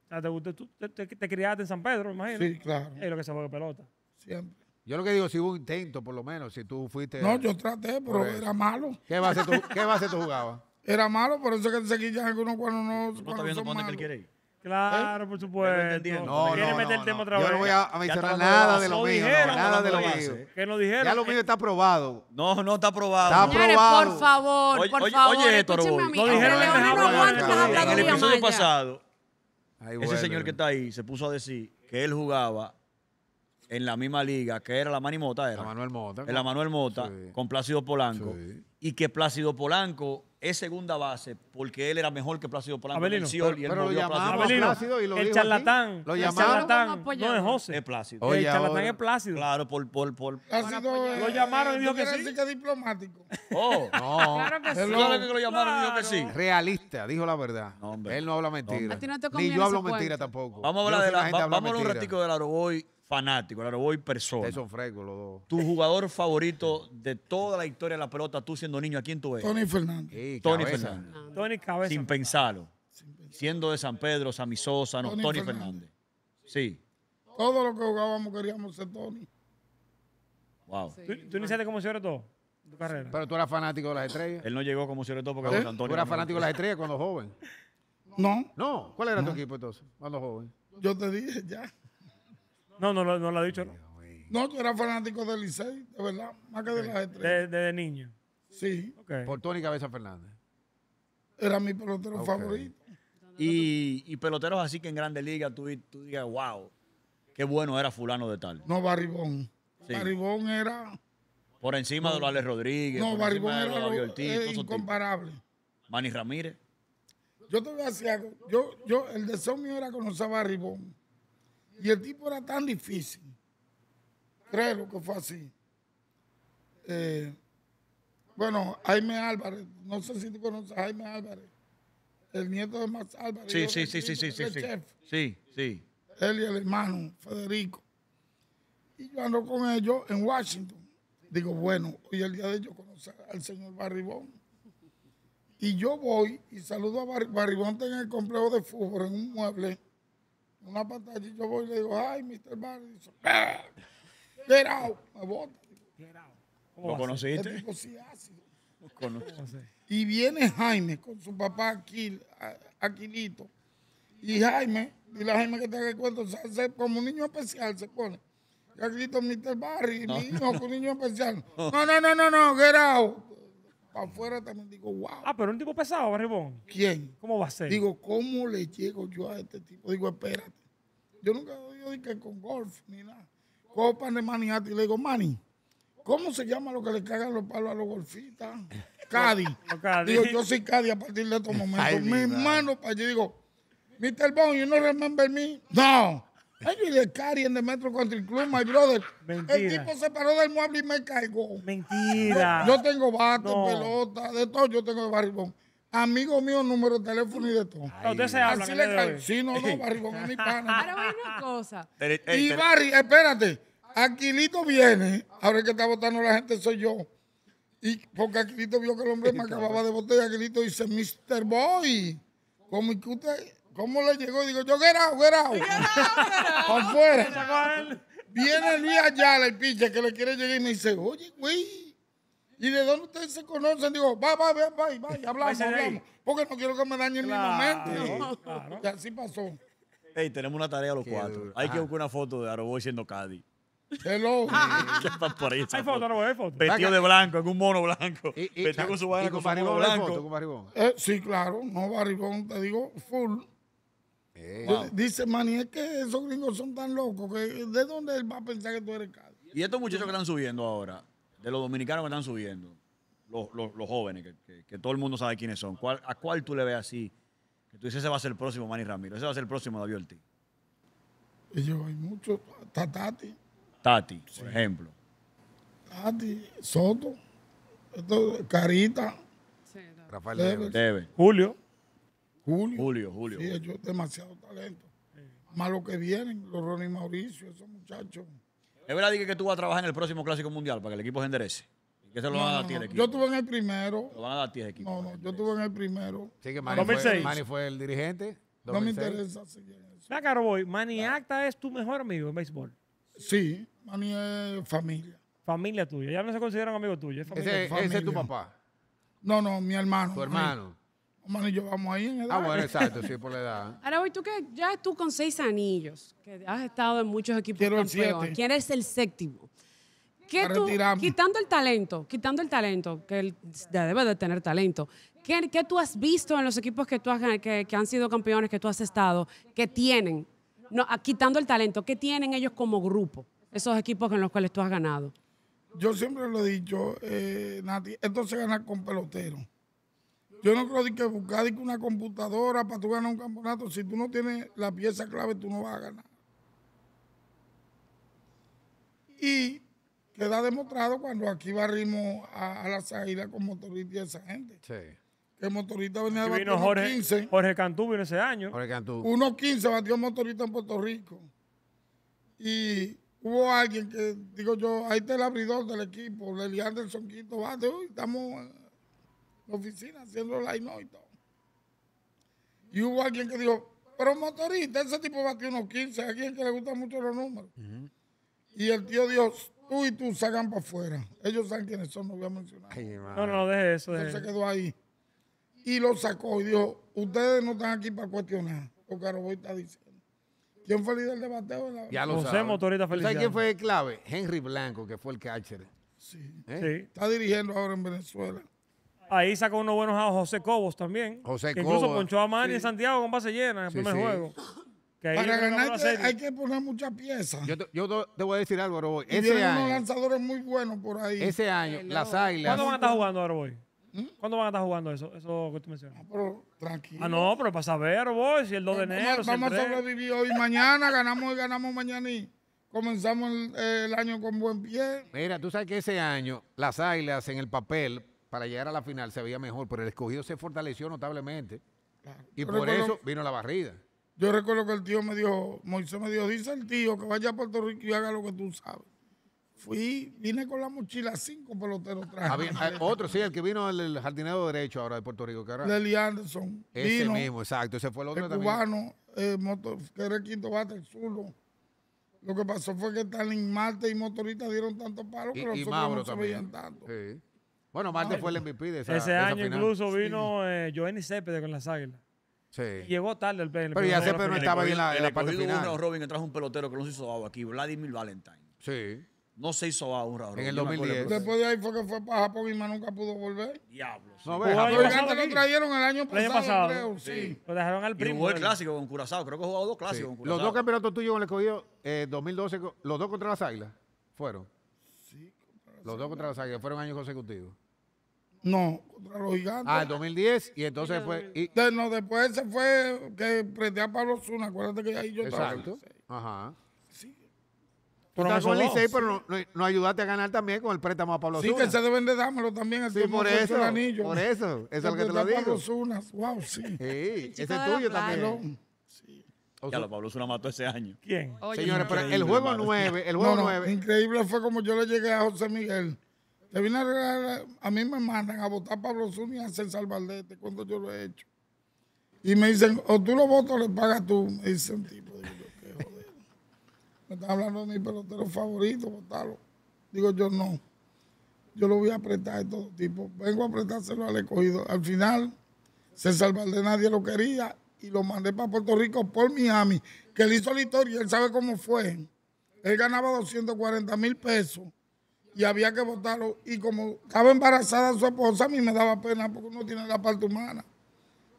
Ah, ¿Te te, tú, te, criaste en San Pedro, imagino. Sí, claro. Es lo que se juega pelota. Siempre. Yo lo que digo, si hubo intento, por lo menos, si tú fuiste... No, yo traté, pero era malo. ¿Qué base tú, jugabas? Era malo, por eso es que se ya algunos cuando no... no está viendo dónde que él quiere ir? Claro, por supuesto. No, no, no, Yo no voy a mencionar nada de lo mío. nada de lo mío. Que nos dijeron. Ya lo mío está aprobado. No, no está aprobado. Está aprobado. Por favor, por favor. Oye, esto, no dijeron en el episodio pasado. Ese señor que está ahí se puso a decir que él jugaba en la misma liga, que era la Manny Mota, era. La Manuel Mota. La Manuel Mota, con Plácido Polanco. Y que Plácido Polanco es segunda base porque él era mejor que Plácido Polanco. lo Plácido. y lo el charlatán. Lo El charlatán no, es José. Es Plácido. el charlatán es Plácido. Claro, por... por, por. lo llamaron y dijo que sí. que diplomático. Oh, que lo llamaron dijo que sí. Realista, dijo la verdad. él no habla mentira. Ni yo hablo mentira tampoco. Vamos a hablar de la... Vamos un ratico la hoy fanático, ahora voy persona. Eso fresco los dos. Tu jugador favorito de toda la historia de la pelota, tú siendo niño, ¿a quién tú ves? Tony Fernández. Tony Fernández. Tony Cabeza. Sin pensarlo. Siendo de San Pedro, Sammy Sosa, no, Tony, Fernández. Sí. Todo lo que jugábamos queríamos ser Tony. Wow. ¿Tú, iniciaste como de todo? Tu carrera. Pero tú eras fanático de las estrellas. Él no llegó como de todo porque ¿Eh? Antonio. ¿Tú eras fanático de las estrellas cuando joven? No. No. ¿Cuál era tu equipo entonces? Cuando joven. Yo te dije ya. No, no, no, no lo ha dicho. No, no tú eras fanático del Licey, de verdad, más que de las estrellas. Desde niño. Sí, Okay. Por Tony Cabeza Fernández. era mi pelotero favorito. Y, y peloteros así que en Grandes Ligas tú, tú digas, wow, qué bueno era fulano de tal. No, Barribón. Sí. Barribón era... Por encima de los Rodríguez, No, Barribón era eh, incomparable. Manny Ramírez. Yo te voy a decir algo. Yo, yo, el deseo mío era conocer a Barribón. Y el tipo era tan difícil. Creo que fue así. Eh, bueno, Jaime Álvarez, no sé si tú conoces a Jaime Álvarez, el nieto de Max Álvarez. Sí, sí, sí, sí, sí, sí, sí, Él y el hermano Federico. Y yo ando con ellos en Washington. Digo, bueno, hoy es el día de ellos conocer al señor Barribón. Y yo voy y saludo a Barribón en el complejo de fútbol, en un mueble una pantalla yo voy y le digo, ay, Mr. Barry, dice, get me bota. ¿Lo conociste? Y viene Jaime con su papá aquí Aquilito. Y Jaime, y la Jaime que te recuerdo, el cuento se, como un niño especial se pone. "Aquí grito Mr. Barry, mi hijo con un niño especial. No, no, no, no, no, get out para afuera también digo, wow. Ah, pero un tipo pesado, Bond. ¿Quién? ¿Cómo va a ser? Digo, ¿cómo le llego yo a este tipo? Digo, espérate. Yo nunca oído que con golf ni nada. Copa de manny y le digo, Mani, ¿cómo se llama lo que le cagan los palos a los golfistas? Cadi. digo, yo soy Cadi a partir de estos momentos. mi hermano, para yo digo, Mr. Bond, you no remember me? No y el Cari en Metro Country Club, my brother. Mentira. El tipo se paró del mueble y me caigo. Mentira. Yo tengo bate, pelota, de todo, yo tengo barribón. Amigo mío, número de teléfono y de todo. Entonces Así le caigo. Sí, no, no, barribón es mi pana. Ahora voy una cosa. Y eh, Barry, espérate. Aquilito viene. Ahora que está votando la gente soy yo. Y porque Aquilito vio que el hombre me acababa de votar y Aquilito dice, Mr. Boy, ¿cómo es que usted ¿Cómo le llegó? Digo, yo get out, get out. Por fuera. Viene el día allá, el pinche, que le quiere llegar y me dice, oye, güey, ¿y de dónde ustedes se conocen? Digo, va, va, va, va, va, hablamos, hablamos. Porque no quiero que me dañen en mi momento. Y así pasó. Ey, tenemos una tarea los cuatro. Hay que buscar una foto de Aroboy siendo Cádiz. Hello. por ahí, hay foto, no hay foto. Vestido de blanco, en un mono blanco. vestido con su Y con su blanco. Eh, sí, claro, no barribón, te digo, full. Dice Manny, es que esos gringos son tan locos que ¿de dónde él va a pensar que tú eres Y estos muchachos que están subiendo ahora, de los dominicanos que están subiendo, los, jóvenes, que, todo el mundo sabe quiénes son, ¿a cuál tú le ves así? Que tú dices, ese va a ser el próximo Manny Ramiro, ese va a ser el próximo David Ortiz. Y yo, hay muchos, está Tati. Tati, por ejemplo. Tati, Soto, Carita. Rafael Debe. Julio. Julio. Julio, Julio. Sí, ellos demasiado talento. Más lo que vienen, los Ronnie Mauricio, esos muchachos. ¿Es verdad que tú vas a trabajar en el próximo Clásico Mundial para que el equipo se enderece? que se lo no, van a dar no, a ti el equipo? Yo estuve en el primero. Lo van a dar a ti el equipo. No, no, yo estuve en el primero. Sí, que Manny, Fue, fue el dirigente. No me interesa seguir eso. Mira, Manny Acta es tu mejor amigo en béisbol. Sí, Manny es familia. Familia tuya, ya no se consideran amigos tuyos. Es ese es tu papá. No, no, mi hermano. Tu hermano y yo vamos ahí en ah, edad. Ah, bueno, exacto, sí, por la edad. Ahora voy tú que ya tú con seis anillos, que has estado en muchos equipos campeones, campeón. ¿Quién es el séptimo? quitando el talento, quitando el talento, que él debe de tener talento, ¿qué, tú has visto en los equipos que, tú has, que, han sido campeones, que tú has estado, que tienen, no, ah, quitando el talento, qué tienen ellos como grupo, esos equipos en los cuales tú has ganado? Yo siempre lo he dicho, eh, Nati, esto se gana con pelotero. Yo no creo que buscar una computadora para tú ganar un campeonato. Si tú no tienes la pieza clave, tú no vas a ganar. Y queda demostrado cuando aquí barrimos a, la salida con motorista y esa gente. Sí. Que motorista venía de vino Jorge, Jorge Cantú vino ese año. Jorge Cantú. Unos 15 batió motorista en Puerto Rico. Y hubo alguien que, digo yo, ahí está el abridor del equipo, Leli Anderson Quito, bate, estamos la oficina haciendo la y todo. Y hubo alguien que dijo, pero motorista, ese tipo batió unos 15, alguien que le gustan mucho los números. Y el tío Dios, tú y tú salgan para afuera. Ellos saben quiénes son, no voy a mencionar. no, no, deje eso. se quedó ahí. Y lo sacó y dijo, ustedes no están aquí para cuestionar. Lo que a está diciendo. ¿Quién fue el líder de bateo? Ya lo sé, Motorista ¿Sabes quién fue el clave? Henry Blanco, que fue el catcher. sí. ¿Eh? Está dirigiendo ahora en Venezuela. Ahí sacó unos buenos a José Cobos también. José Cobos. Incluso ponchó a Manny en Santiago con base llena en el primer juego. Para ganar hay que poner muchas piezas. Yo te, voy a decir algo, Aroboy. Ese año. unos lanzadores muy buenos por ahí. Ese año, eh, las águilas. ¿Cuándo van a estar jugando, Aroboy? ¿Mm? ¿Cuándo van a estar jugando eso, eso que tú mencionas? Ah, pero tranquilo. Ah, no, pero para saber, Aroboy, si el 2 de enero. Vamos, a sobrevivir hoy. Mañana ganamos y ganamos mañana y comenzamos el, el, año con buen pie. Mira, tú sabes que ese año las águilas en el papel para llegar a la final se veía mejor, pero el escogido se fortaleció notablemente. Y por eso vino la barrida. Yo recuerdo que el tío me dijo, Moisés me dijo, dice el tío que vaya a Puerto Rico y haga lo que tú sabes. Fui, vine con la mochila, cinco peloteros traje. Eh, otro, sí, el que vino el, jardinero derecho ahora de Puerto Rico, que era. Lely Anderson. Ese mismo, exacto. Ese fue el otro el cubano, eh, motor, que era el quinto bate, el zurdo. Lo que pasó fue que Stalin Marte y Motorista dieron tanto palos que y, los otros no se veían tanto. Sí. Bueno, Marte fue el MVP de esa, Ese año incluso vino eh, Joenny Cepeda con las águilas. Sí. Llegó tarde el PNP. Pero ya Cepeda no estaba bien en la, en la el parte final. Uno, Robin, trajo un pelotero que no se hizo agua aquí, Vladimir Valentine. Sí. No se hizo abajo un Raúl. En el 2010. Después de ahí fue que fue para Japón y más nunca pudo volver. Diablos. No, pues ve, no lo trajeron el año pasado, Sí. Lo dejaron al primo. Y jugó el clásico con Curazao. Creo que jugó dos clásicos con Curazao. Los dos campeonatos tuyos en el escogido, 2012, eh, los dos contra las Águilas, fueron. Sí. Los dos contra las Águilas, fueron años consecutivos. No, contra los gigantes. Ah, el 2010 y entonces fue... Y... no, después se fue que presté a Pablo Zuna, acuérdate que ahí yo estaba. Exacto. Ajá. Sí. estás con Licey, pero no, no, ayudaste a ganar también con el préstamo a Pablo Zuna. Sí, que se deben de dármelo también. Sí, por eso, anillo. por eso. Es lo que te lo digo. Pablo Zuna, wow, sí. Sí, ese es tuyo también. Sí. ya lo Pablo Zuna mató ese año. ¿Quién? Señores, pero el juego 9, el juego 9. No, increíble fue como yo le llegué a José Miguel. Se viene a, a mí me mandan a votar Pablo Zuni y a César Valdete cuando yo lo he hecho. Y me dicen, o tú lo votas o le pagas tú. Me dicen, tipo, digo yo, qué joder. Me están hablando de mi pelotero favorito, votarlo. Digo yo, no. Yo lo voy a apretar de todo tipo. Vengo a apretárselo al escogido. Al final, César Valdete nadie lo quería y lo mandé para Puerto Rico por Miami, que él hizo la historia, él sabe cómo fue. Él ganaba 240 mil pesos y había que votarlo. Y como estaba embarazada su esposa, a mí me daba pena porque uno tiene la parte humana.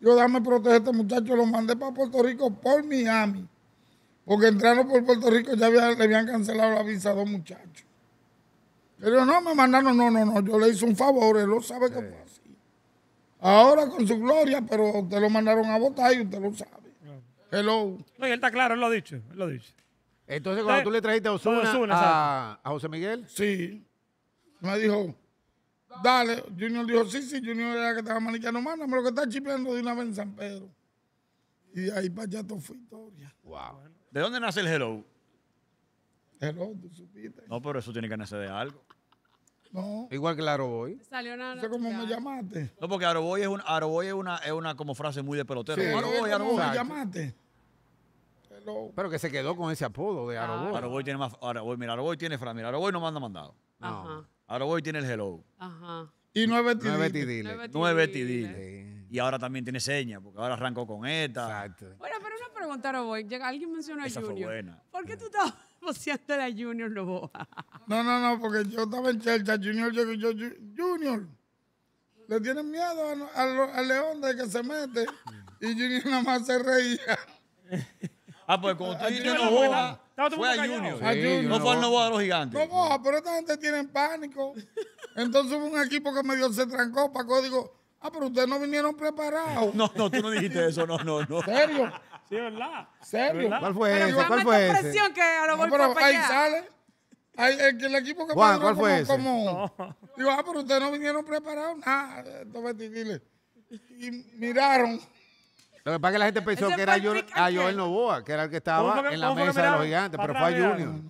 Yo dame proteger a este muchacho, lo mandé para Puerto Rico por Miami. Porque entraron por Puerto Rico, ya le habían cancelado la visa a dos muchachos. Pero no, me mandaron, no, no, no, yo le hice un favor, él lo sabe que fue así. Ahora con su gloria, pero usted lo mandaron a votar y usted lo sabe. Hello. él está claro, él lo ha dicho, él lo ha dicho. Entonces, cuando eh, tú le trajiste a Osuna, a, José Miguel. Sí. Me dijo, dale. Junior dijo, sí, sí. Junior era que estaba no me lo que está chipleando de una vez en San Pedro. Y ahí para allá todo fue historia. Wow. ¿De dónde nace el Hello? Hello, tú supiste. No, pero eso tiene que nacer de algo. No. Igual que el Aroboy. Salió nada. No sé cómo me ¿eh? llamaste. No, porque Aroboy es, un, Aroboy es, una, es una como frase muy de pelotero. Sí, Aroboy, Aroboy. me llamaste? Pero que se quedó con ese apodo de Aroboy. Aroboy tiene más. Aroboy, mira, Aroboy tiene Fran, mira, Aroboy no manda mandado. Ajá. Aroboy tiene el hello. Ajá. Y nueve tidiles. Nueve tidiles. Nueve tidiles. Y ahora también tiene señas, porque ahora arrancó con esta. Exacto. Bueno, pero una pregunta, Aroboy. Alguien mencionó a Junior. Fue buena. ¿Por qué tú estabas voceando a Junior Lobo? No, no, no, porque yo estaba en Chelcha. Junior, yo, yo, yo, Junior. Le tienen miedo al León de que se mete. Y Junior nada más se reía. Ah, pues como usted no Novoa, fue a Junior. No fue al Novoa de los gigantes. No boja, pero esta gente tiene pánico. Entonces hubo un equipo que medio se trancó, para digo, ah, pero ustedes no vinieron preparados. No, no, tú no dijiste eso, no, no, no. ¿Serio? Sí, ¿verdad? ¿Serio? ¿Cuál fue pero ese? ¿Cuál fue ese? que a lo ah, pero ahí sale. Ahí, el, el, equipo que Juan, ¿cuál fue Como, Digo, ah, pero ustedes no vinieron preparados. Nada, entonces dile. Y miraron. Lo que pasa es que la gente pensó que era a ah, Joel, Novoa, que era el que estaba en la mesa de los gigantes, pero fue eh, a Junior.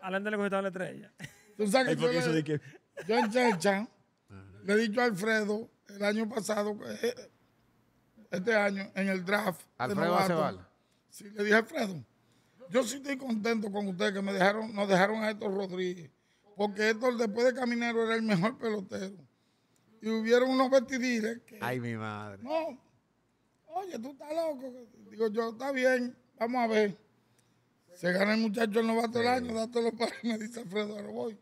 Al le cogió la estrella. Tú sabes que yo, en le he dicho a Alfredo el año pasado, eh, este año, en el draft. Alfredo Aceval. Sí, le dije a Alfredo. Yo sí estoy contento con ustedes que me dejaron, nos dejaron a Héctor Rodríguez. Porque Héctor, después de Caminero, era el mejor pelotero. Y hubieron unos vestidiles que. Ay, mi madre. No, Oye, tú estás loco. Digo, yo, está bien, vamos a ver. Se gana el muchacho el novato del año, dátelo para mí, me dice Alfredo voy.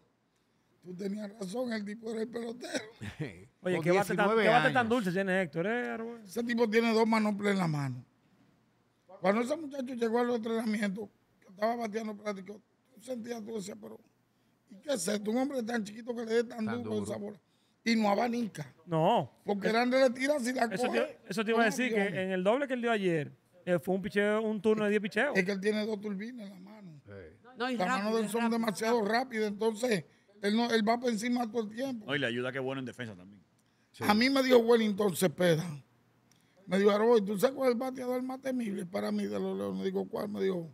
Tú tenías razón, el tipo era el pelotero. Oye, ¿qué bate, tan, tan dulce tiene Héctor? Eh, Ese tipo tiene dos manoplas en la mano. Cuando ese muchacho llegó al entrenamiento, estaba bateando práctico, tú sentías, tú pero ¿y qué es esto? Un hombre tan chiquito que le dé tan, dulce duro, sabor y no abanica. No. Porque eran le tira, y la eso coge, eso te iba a decir, que en el doble que él dio ayer, eh, fue un picheo, un turno de 10 picheos. Es que él tiene dos turbinas en la mano. Sí. No, Las manos son demasiado rápidas, entonces él, no, él va por encima todo el tiempo. No, y le ayuda que es bueno en defensa también. A mí me dio Wellington Cepeda. Me dijo, Aroy, ¿tú sabes cuál es el bateador más temible para mí de los leones? Digo, ¿cuál? Me dijo,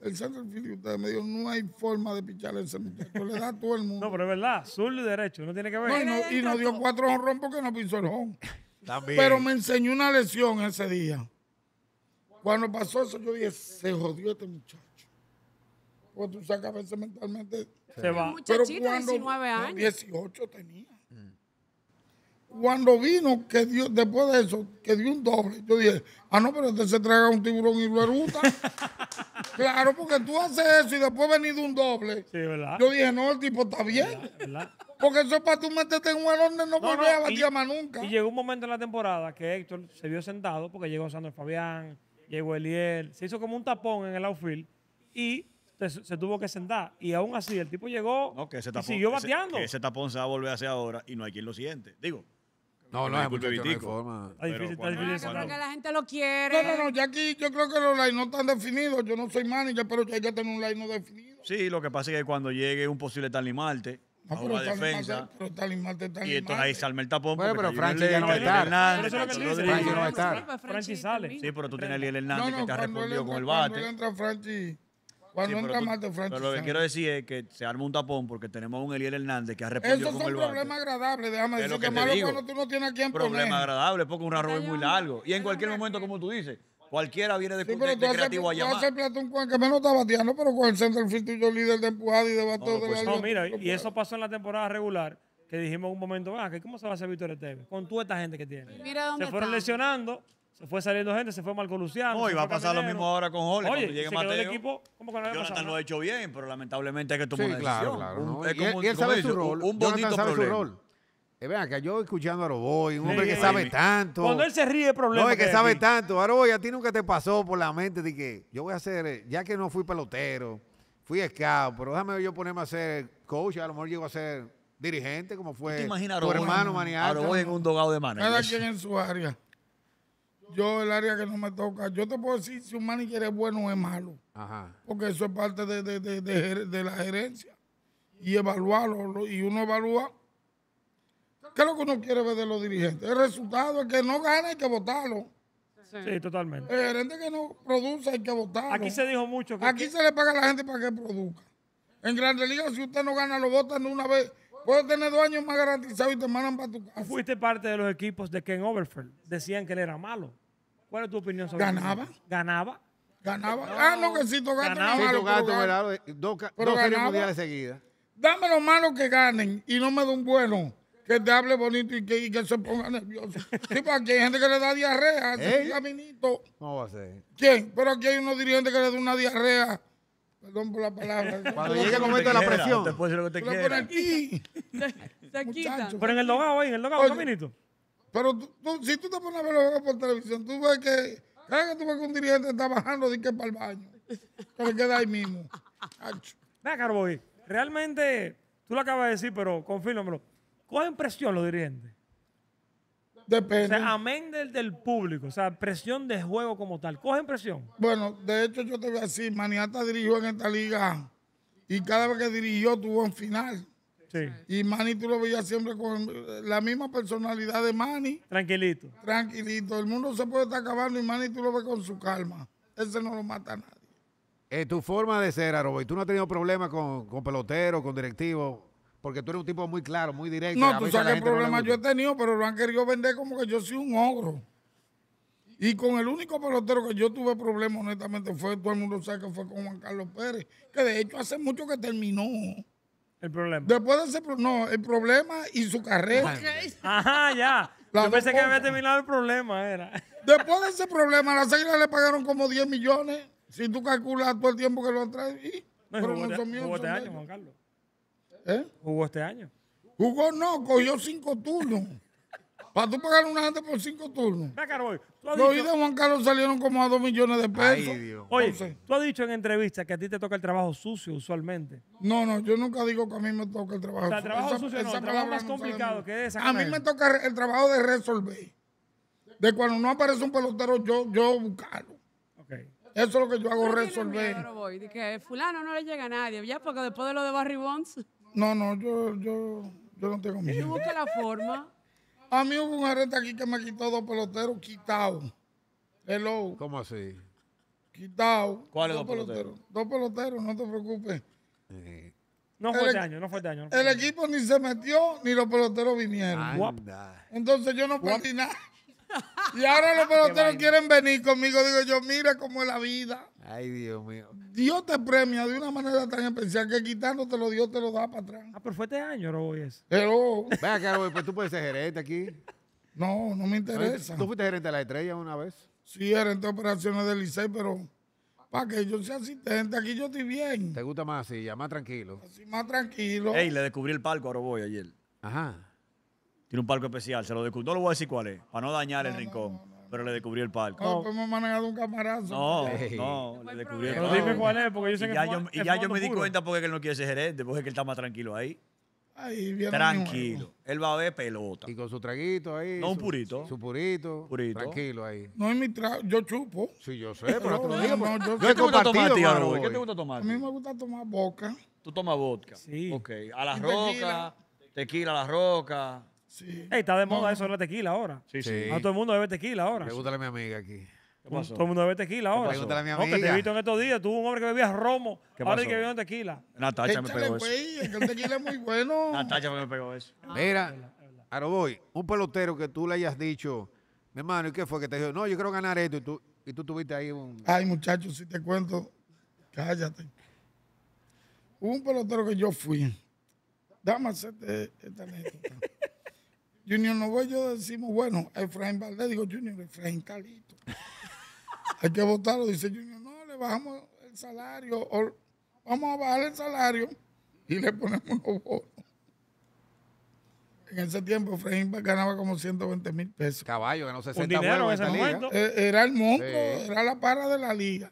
el centro de ustedes me dijo, no hay forma de picharle ese muchacho. Le da a todo el mundo. No, pero es verdad, sur y derecho, no tiene que ver. No, y, nos dio cuatro honrón porque no pisó el home. También. Pero me enseñó una lesión ese día. Cuando pasó eso, yo dije, se jodió este muchacho. Cuando tú sacas ese mentalmente. Se va. Pero muchachito, cuando, 19 años. 18 tenía cuando vino, que dio, después de eso, que dio un doble, yo dije, ah, no, pero usted se traga un tiburón y lo eruta. claro, porque tú haces eso y después venido un doble. Sí, ¿verdad? Yo dije, no, el tipo está bien. Porque eso es para tú meterte en un donde no, no volver a batir más nunca. Y llegó un momento en la temporada que Héctor se vio sentado porque llegó Sandro Fabián, llegó Eliel, se hizo como un tapón en el outfield y se, tuvo que sentar. Y aún así, el tipo llegó y siguió bateando. Ese, ese tapón se va a volver a hacer ahora y no hay quien lo siente. Digo, no, no, es Vitico. porque la gente lo quiere. No, no, no, ya aquí yo creo que los likes no están definidos. Yo no soy manager, pero hay que tener un line no definido. Sí, lo que pasa es que cuando llegue un posible tal Marte, no, defensa. Pero está Y entonces ahí salme el tapón. Bueno, pero Franchi ya no va a estar. Franchi no va a estar. sale. Sí, pero tú tienes a Liel Hernández que te ha respondido con el bate. entra pero lo que quiero decir es que se arma un tapón porque tenemos a un Eliel Hernández que ha respondido Esos son problemas agradables, déjame decir lo que, que malo que cuando tú no tienes a en problema Un Problema agradable porque un arroyo es muy largo. Y en cualquier momento, como tú dices, Cualquiera viene de, sí, pero de, creativo hace, a llamar. un cuán que menos está bateando, pero con el centro líder de empujada y de bateo no, pues, de No, mira, y eso pasó en la temporada regular, que dijimos en un momento, ah, ¿cómo se va a hacer Víctor Esteves? Con toda esta gente que tiene. Mira se fueron lesionando se fue saliendo gente, se fue Marco Luciano. No, y va a pasar lo mismo ahora con Jorge cuando llegue Mateo, no Jonathan lo ha hecho bien, pero lamentablemente hay que tomar sí, claro, Claro, y, él, sabe su rol. Un sabe eh, Su rol. vean, que yo escuchando a Aroboy, un hombre que sabe tanto. Cuando él se ríe, el problema. No, es que, sabe tanto. Aroboy, a ti nunca te pasó por la mente de que yo voy a hacer, eh, ya que no fui pelotero, fui scout, pero déjame yo ponerme a ser coach, a lo mejor llego a ser dirigente, como fue tu hermano Maniaco. en un dogado de mano. Cada quien en su área. Yo, el área que no me toca, yo te puedo decir si un manager es bueno o es malo. Porque eso es parte de, la gerencia. Y evaluarlo. Y uno evalúa. ¿Qué es lo que uno quiere ver de los dirigentes? El resultado es que no gana, hay que votarlo. Sí. totalmente. El gerente que no produce hay que votarlo. Aquí se dijo mucho. Aquí se le paga a la gente para que produzca. En Grandes Ligas, si usted no gana, lo votan de una vez Puedo tener dos años más garantizados y te mandan para tu casa. Fuiste parte de los equipos de Ken Overfeld. Decían que él era malo. ¿Cuál es tu opinión sobre ¿Ganaba? eso? Ganaba. Ganaba. Ganaba. Ah, no, que si Gato ganaba. malo, Gato ganaba. dos, pero dos ganaba. seguidas. Dame los malos que ganen y no me dé un bueno que te hable bonito y que, se ponga nervioso. ¿Y para aquí hay gente que le da diarrea, ¿Eh? caminito. No va a ser. ¿Quién? Pero aquí hay unos dirigentes que le da una diarrea Perdón por la palabra. Cuando llegue el momento de la presión. Te lo que te pero por aquí. Se, quita. Pero en el logado, ahí, en el logado, un minuto. Pero tú, si tú te pones a ver logos por televisión, tú ves que cada que tú ves que un dirigente está bajando, di que para el baño. pero queda ahí mismo. Vea, Carboy, realmente, tú lo acabas de decir, pero confírmamelo. ¿Cogen presión los dirigentes? Depende. O sea, amén del, público, o sea, presión de juego como tal. ¿Cogen presión? Bueno, de hecho yo te voy a decir, Maniata dirigió en esta liga y cada vez que dirigió tuvo un final. Sí. Y Mani tú lo veías siempre con la misma personalidad de Mani Tranquilito. Tranquilito. El mundo se puede estar acabando y Mani tú lo ves con su calma. Ese no lo mata a nadie. es eh, tu forma de ser, Arobo, y tú no has tenido problemas con, con peloteros, con directivos porque tú eres un tipo muy claro, muy directo. No, tú sabes el problema yo he tenido, pero lo han querido vender como que yo soy un ogro. Y con el único pelotero que yo tuve problemas, honestamente, fue, todo el mundo sabe que fue con Juan Carlos Pérez, que de hecho hace mucho que terminó. El problema. Después de ese no, el problema y su carrera. Ajá, ya. yo pensé que había terminado el problema, era. Después de ese problema, las águilas le pagaron como 10 millones. Si tú calculas todo el tiempo que lo han traído. pero no son años, Juan Carlos. ¿Eh? ¿Jugó este año? Jugó no, cogió cinco turnos. Para tú pagar una gente por cinco turnos. Los de Juan Carlos salieron como a dos millones de pesos. Oye, tú has dicho en entrevista que a ti te toca el trabajo sucio usualmente. No, no, yo nunca digo que a mí me toca el trabajo, sucio. el trabajo sucio. no, el trabajo más complicado que es A mí me toca el trabajo de resolver. De cuando no aparece un pelotero, yo, yo buscarlo. Eso es lo que yo hago, resolver. que fulano no le llega a nadie, ya porque después de lo de Barry Bonds... No, no, yo, yo, yo no tengo miedo. Yo busca la forma. A mí hubo un arresto aquí que me quitó dos peloteros quitados. Hello. ¿Cómo así? Quitado. ¿Cuáles dos, peloteros? Dos peloteros, no te preocupes. Eh, no fue daño, este e- no fue daño. Este el este equipo ni se metió, ni los peloteros vinieron. Entonces yo no perdí nada. Y ahora los peloteros quieren venir conmigo. Digo yo, mira cómo es la vida. Ay, Dios mío. Dios te premia de una manera tan especial que lo Dios te lo da para atrás. Ah, pero fue este año, Roboy, ese Pero... Venga, que pues tú puedes ser gerente aquí. No, no me interesa. ¿Tú fuiste gerente de la estrella una vez? Sí, gerente de operaciones del Licey, pero para que yo sea asistente, aquí yo estoy bien. ¿Te gusta más así, ya más tranquilo? Así más tranquilo. Ey, le descubrí el palco a Roboy ayer. Ajá. Tiene un palco especial, se lo descubrió No lo voy a decir cuál es, para no dañar el rincón. Pero le descubrí el palco. No, pues me manejado un camarazo. No, no, le descubrí el palco. Pero dime cuál es, porque yo sé que ya yo, Y ya yo me di cuenta porque él no quiere ser gerente, porque él está más tranquilo ahí. Ahí, bien tranquilo. Él va a ver pelota. Y con su traguito ahí. No, un purito. Su, purito, purito. Tranquilo ahí. No es mi trago. Yo chupo. Sí, yo sé, pero otro te lo digo. ¿Qué te gusta tomar, tío, ¿Qué te gusta tomar? A mí me gusta tomar vodka. ¿Tú tomas vodka? Sí. Ok. A las rocas. Tequila a la roca está de moda eso de la tequila ahora. Sí, sí. A todo el mundo bebe tequila ahora. Pregúntale a mi amiga aquí. ¿Qué pasó? Todo el mundo bebe tequila ahora. No, te he visto en estos días. Tuvo un hombre que bebía romo. ahora que bebió tequila. Natacha me pegó eso. Pues, el tequila es muy bueno. Natacha me pegó eso. Ah, Mira, ahora voy. Un pelotero que tú le hayas dicho, mi hermano, ¿y qué fue? Que te dijo, no, yo quiero ganar esto. Y tú, y tú tuviste ahí un... Ay, muchachos, si te cuento, cállate. Hubo un pelotero que yo fui. Dame hacerte esta anécdota. Junior no voy yo decimos, bueno, Efraín Valdés, digo, Junior, Efraín Calito. Hay que votarlo, dice Junior, no, le bajamos el salario, vamos a bajar el salario y le ponemos los votos. En ese tiempo, Efraín ganaba como 120 mil pesos. Caballo, ganó no Un dinero en ese momento. Eh, era el monto, era la para de la liga.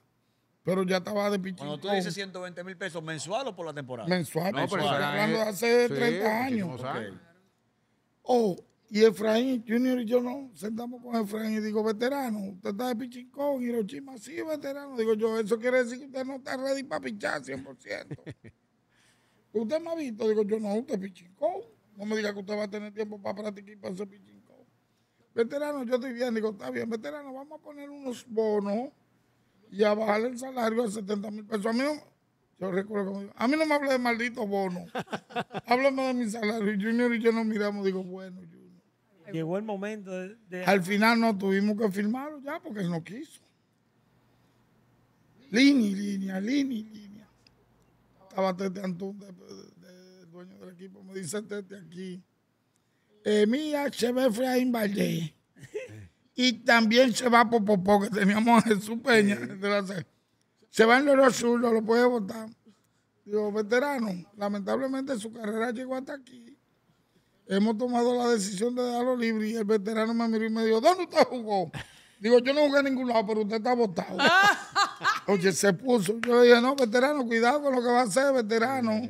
Pero ya estaba de pichón. Cuando tú dices 120 mil pesos, ¿mensual o por la temporada? Mensual, no, mensual. hablando de hace 30 años. Okay. O y Efraín Junior y yo nos sentamos con Efraín y digo, veterano, usted está de Pichincón, Hiroshima, sí, veterano. Digo yo, eso quiere decir que usted no está ready para pichar 100%. ¿Usted me ha visto? Digo yo, no, usted es Pichincón. No me diga que usted va a tener tiempo para practicar para ser Pichincón. Veterano, yo estoy bien. Digo, está bien, veterano, vamos a poner unos bonos y a bajarle el salario a 70 mil pesos. A mí no, recuerdo como, a mí no me hable de maldito bono. Háblame de mi salario. Junior y yo nos miramos, digo, bueno, Llegó el momento de, Al final no tuvimos que firmarlo ya porque no quiso. Línea, línea, línea, línea. Estaba Tete Antún, dueño del equipo. Me dice Tete aquí. Eh, mía, se ve a Invalde. y también se va Popopó, que teníamos a Jesús Peña. Se va en Loro Sur, no lo puede votar. Digo, veterano, lamentablemente su carrera llegó hasta aquí hemos tomado la decisión de darlo libre y el veterano me miró y me dijo, ¿dónde usted jugó? Digo, yo no jugué en ningún lado, pero usted está votado. Oye, se puso. Yo le dije, no, veterano, cuidado con lo que va a hacer, veterano.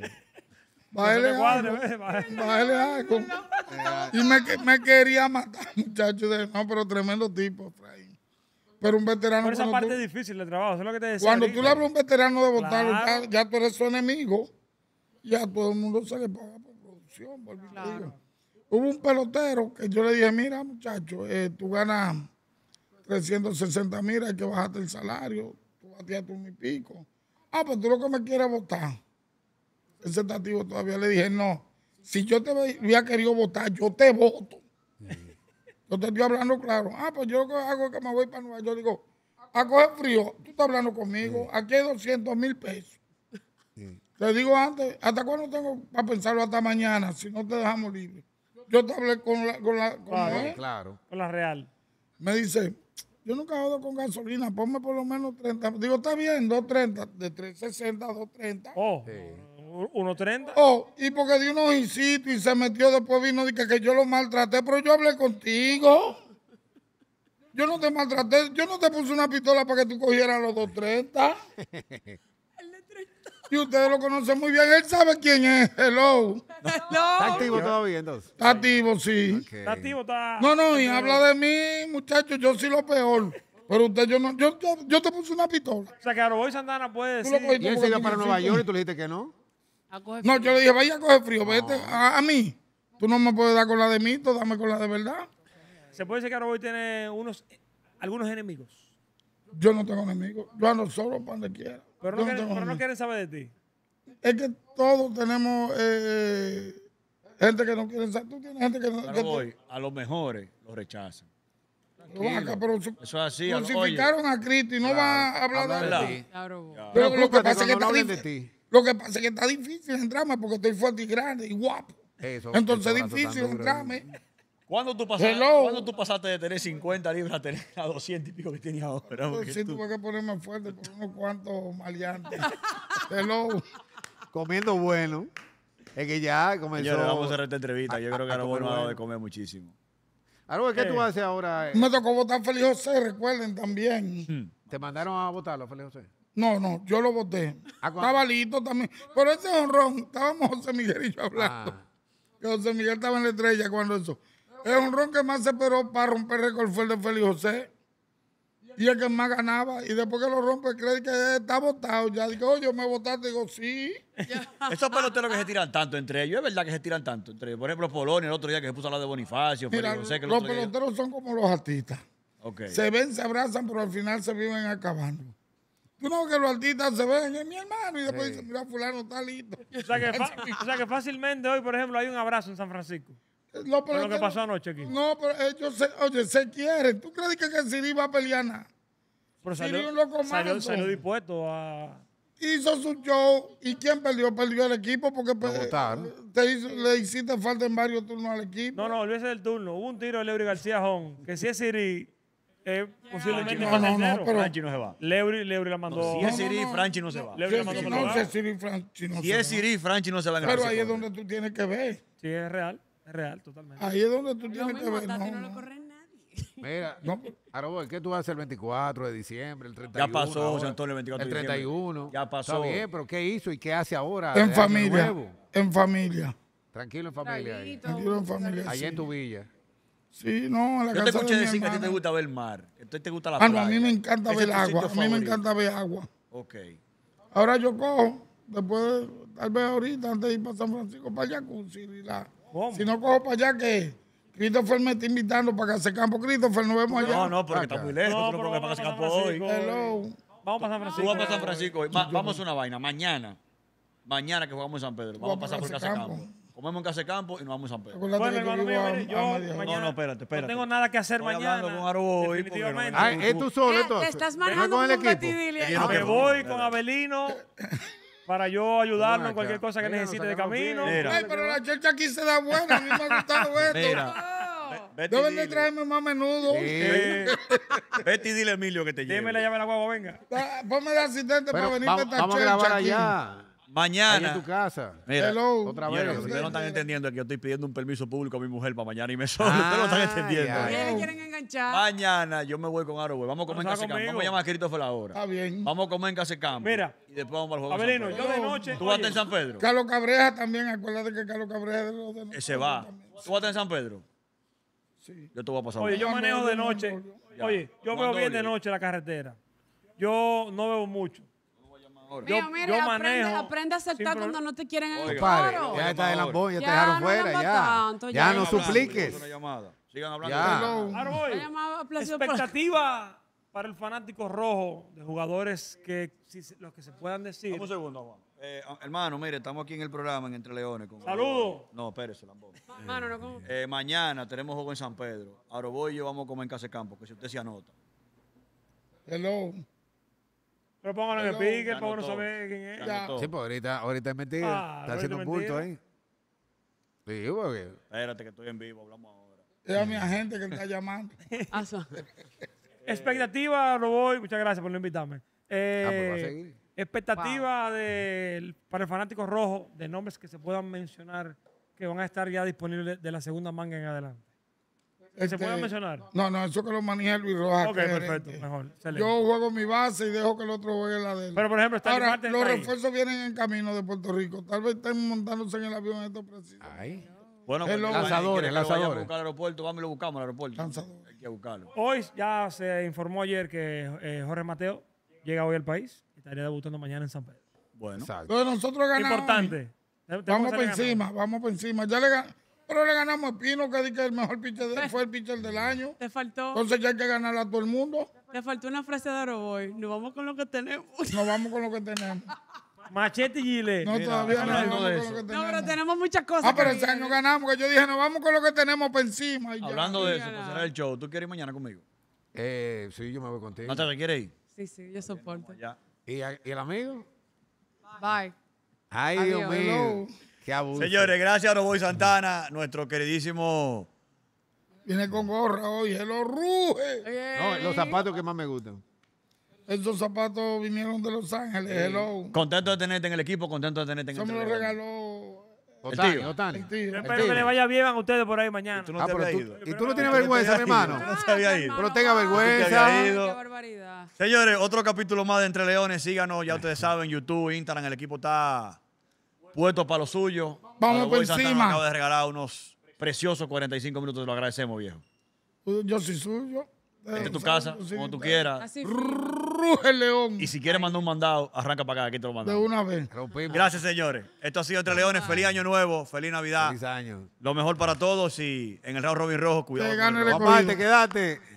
a algo. Y me, me, quería matar, muchacho. no, pero tremendo tipo, trae. Pero un veterano. Por esa parte es difícil de trabajo, es lo que te decía. Cuando tú le hablas a un veterano de votar, ya, tú eres su enemigo. Ya todo el mundo sabe que paga por producción. Por claro. Hubo un pelotero que yo le dije, mira muchacho, eh, tú ganas 360 mil, hay que bajarte el salario, tú bateaste un mil pico. Ah, pues tú lo que me quieres votar. El tentativo todavía le dije, no, si yo te hubiera querido votar, yo te voto. Yo te estoy hablando claro. Ah, pues yo lo que hago es que me voy para Nueva York. Yo Digo, a coger frío, tú estás hablando conmigo, aquí hay 200 mil pesos. Te digo antes, ¿hasta cuándo tengo para pensarlo? Hasta mañana, si no te dejamos libre yo te hablé con la, con la real. Me dice, yo nunca jodo con gasolina, ponme por lo menos 30. Digo, está bien, 230, de 360 a 230. Oh, 1.30. Oh, y porque dio unos incitos y se metió después vino dije que yo lo maltraté, pero yo hablé contigo. Yo no te maltraté, yo no te puse una pistola para que tú cogieras los 230. Y ustedes lo conocen muy bien. Él sabe quién es. Hello. Está activo todavía, entonces. Está activo, sí. Está activo, está. No, no, y habla de mí, muchachos. Yo soy lo peor. Pero usted, yo no. Yo, yo, te puse una pistola. O sea, que Aroboy Santana puede decir. Lo y para Nueva York y tú le dijiste que no. No, yo le dije, vaya a coger frío, vete ah. a, a, mí. Tú no me puedes dar con la de tú dame con la de verdad. Se puede decir que Aroboy tiene unos, algunos enemigos. Yo no tengo enemigos. Yo ando solo para donde quiera. Pero no, quieren, pero no quieren saber de ti. Es que todos tenemos eh, gente que no quiere saber. Tú tienes gente que no. a los mejores los rechazan. Vaca, pero Eso es así. Crucificaron a Cristo y no va a hablar, de, de ti. Pero lo que pasa es que está difícil. Lo que pasa es que está difícil entrarme porque estoy fuerte y grande y guapo. Eso, Entonces es difícil entrarme. ¿Cuándo tú, pasaste, de tener 50 libras a tener a 200 y pico que tenías ahora? sí, tuve que ponerme fuerte con unos cuantos maleantes. Hello. Comiendo bueno. Es que ya comenzó. Yo le vamos a cerrar esta entrevista. Yo ah, creo que ahora bueno, bueno. de comer muchísimo. Algo ¿qué tú eh. haces ahora? Eh. Me tocó votar Feli José, recuerden también. Hmm. ¿Te mandaron a votarlo, Feli José? No, no, yo lo voté. Ah, estaba listo también. Pero ese honrón, estábamos José Miguel y yo ah. hablando. José Miguel estaba en la estrella cuando eso un ron que más se esperó para romper récord fue el de Félix José. Y el que más ganaba. Y después que lo rompe, cree que está votado. Ya digo, oye, me votaste. Digo, sí. Esos peloteros que se tiran tanto entre ellos, es verdad que se tiran tanto entre Por ejemplo, Polonia, el otro día que se puso a hablar de Bonifacio. Félix José, los peloteros son como los artistas. Se ven, se abrazan, pero al final se viven acabando. Tú no que los artistas se ven, es mi hermano, y después dicen, mira, fulano está listo. o sea que fácilmente hoy, por ejemplo, hay un abrazo en San Francisco. Eh, lo que pasó anoche No, pero ellos, eh, se, oye, se quieren. ¿Tú crees que, Siri va a pelear nada? Pero salió, un loco salió, dispuesto a... Hizo su show y ¿quién perdió? Perdió el equipo porque pues, eh, te hizo, le hiciste falta en varios turnos al equipo. No, no, es el turno. Hubo un tiro de Leury García Jón, que si es Siri... Eh, posiblemente no, pero Franchi no se va. Leury, la mandó. si es Siri, Franchi no se va. Leury la mandó. Si, es Siri, Franchi no se va. Si es Siri, Franchi no se va. Pero ahí es donde tú tienes que ver. si es real real, totalmente. Ahí es donde tú tienes que ver. No, no lo corre nadie. Mira, no. ¿qué tú hacer el 24 de diciembre, el 31? Ya pasó, ahora, Antonio, el 24 de diciembre. El 31. Ya pasó. Está bien, pero ¿qué hizo y qué hace ahora? En familia. En familia. Tranquilo en familia. Ahí. Tranquilo en familia. en tu villa. Sí, no, en la Yo casa te escuché decir que a ti te gusta ver el mar. Entonces te gusta la ah, playa. a mí me encanta ver agua. A mí me encanta ver agua. Ok. Ahora yo cojo, después, tal vez ahorita, antes de ir para San Francisco, para allá jacuzzi y si no cojo para allá, que Christopher me está invitando para Casa Campo. Christopher, nos vemos allá. No, no, porque está muy lejos. No, tú para Casa Campo hoy. Vamos para San Francisco. Vamos para San Francisco hoy. vamos a una vaina. Mañana. Mañana que jugamos en San Pedro. Vamos a pasar por Casa Campo. Comemos en Casa Campo y nos vamos a San Pedro. Bueno, hermano mío, yo no, no, espérate, espérate. No tengo nada que hacer mañana. Te ah, estás manejando con el equipo. Me voy con Abelino para yo ayudarlo en cualquier cosa que necesite de camino. Ay, pero la chorcha aquí se da buena. A mí me ha gustado esto. Mira. Vete Deben de traerme más menudo. Vete dile a Emilio que te lleve. Deme la llave a la guagua, venga. Ah, ponme de asistente para venir de va- esta vamos a grabar aquí. allá mañana. en tu casa. Mira, Hello. Otra vez. Ustedes no están entendiendo que yo estoy pidiendo un permiso público a mi mujer para mañana y me solo. Ustedes no están entendiendo. quieren enganchar. Mañana yo me voy con Arowe. Vamos a comer en casa Vamos a llamar a la ahora. Está bien. Vamos a comer en casa campo. Mira. Y después vamos al juego. Abelino, yo de noche. Tú vas en San Pedro. Carlos Cabreja también. Acuérdate que Carlos Cabreja de los de eh, Se va. ¿Tú vas en San Pedro? Sí. Yo te voy a pasar. Oye, yo ah, manejo de noche. Oye, yo veo bien de noche la carretera. Yo no veo mucho mira, aprende, Aprende a aceptar cuando no te quieren en el paro. Ya está en las ya, ya te dejaron fuera, ya. ya. no supliques. Sigan hablando. Ya. Ahora Expectativa para el fanático rojo de jugadores que, los que se puedan decir. un segundo, Juan. Eh, ah, hermano, mire, estamos aquí en el programa en Entre Leones. Saludos. No, espérese, Lambón. Hermano, no, eh, mañana tenemos juego en San Pedro. Ahora y yo vamos a comer en Casa Campo, que si usted se anota. Hello. Pero póngalo en el pique, para uno saber quién es. Sí, pues ahorita, ahorita es mentira. Ah, está haciendo un bulto ahí. Sí, Espérate que estoy en vivo, hablamos ahora. Es a mi agente que está llamando. Ah, expectativa, lo voy, muchas gracias por invitarme. Eh, ah, pues expectativa para el fanático rojo de nombres que se puedan mencionar que van a estar ya disponibles de la segunda manga en adelante. ¿Se puede este, mencionar? No, no, eso que lo maneja Luis Rojas. Ok, perfecto, mejor. Eh, yo juego mi base y dejo que el otro juegue la de él. Pero, por ejemplo, está los refuerzos vienen en camino de Puerto Rico. Tal vez estén montándose en el avión en estos precisos. Ay. Bueno, lanzadores, lanzadores. buscar al aeropuerto, vamos y lo buscamos al aeropuerto. Lanzadores. Hay que buscarlo. Hoy ya se informó ayer que eh, Jorge Mateo llega hoy al país y estaría debutando mañana en San Pedro. Bueno. Exacto. Entonces nosotros ganamos. Importante. Vamos por encima, vamos por encima. Ya le ganamos. Pero le ganamos a Pino, que el mejor pitcher de, pues, fue el pitcher del año. Te faltó. Entonces ya hay que ganarle a todo el mundo. Te faltó una frase de Oroboy. Nos vamos con lo que tenemos. Nos vamos con lo que tenemos. Machete y Gile. No, todavía no. No, pero tenemos muchas cosas. Ah, pero ese año ganamos, que yo dije, nos vamos con lo que tenemos por encima. hablando de eso, pues será el show. ¿Tú quieres ir mañana conmigo? Eh, sí, yo me voy contigo. ¿No te quieres ir? Sí, sí, yo soporto. ¿Y, ¿Y el amigo? Bye. Bye. Ay, Dios mío. Señores, gracias a Roboy Santana, nuestro queridísimo. Viene con gorra hoy, se lo ruge. los zapatos que más me gustan. Esos zapatos vinieron de Los Ángeles, hello. Contento de tenerte en el equipo, contento de tenerte en el equipo. Eso me lo regaló Otani, Espero que le vaya bien a ustedes por ahí mañana. Tú no te ah, Y tú no tienes vergüenza, mi hermano. No, sabía ir. Pero tenga vergüenza. Qué barbaridad. Señores, otro capítulo más de Entre Leones. Síganos, ya ustedes saben, YouTube, Instagram, el equipo está puesto para lo suyo. Vamos por encima. Acaba de regalar unos preciosos 45 minutos. lo agradecemos, viejo. Pues, yo soy suyo. En eh, tu casa, como tú quieras. Ruge León. Y si quieres mandar un mandado, arranca para acá, aquí te lo mando. De una vez. Gracias, señores. Esto ha sido Entre Leones. Ah. Feliz Año Nuevo, feliz Navidad. Feliz año. Lo mejor para todos y en el Round Robin Rojo, cuidado. Te el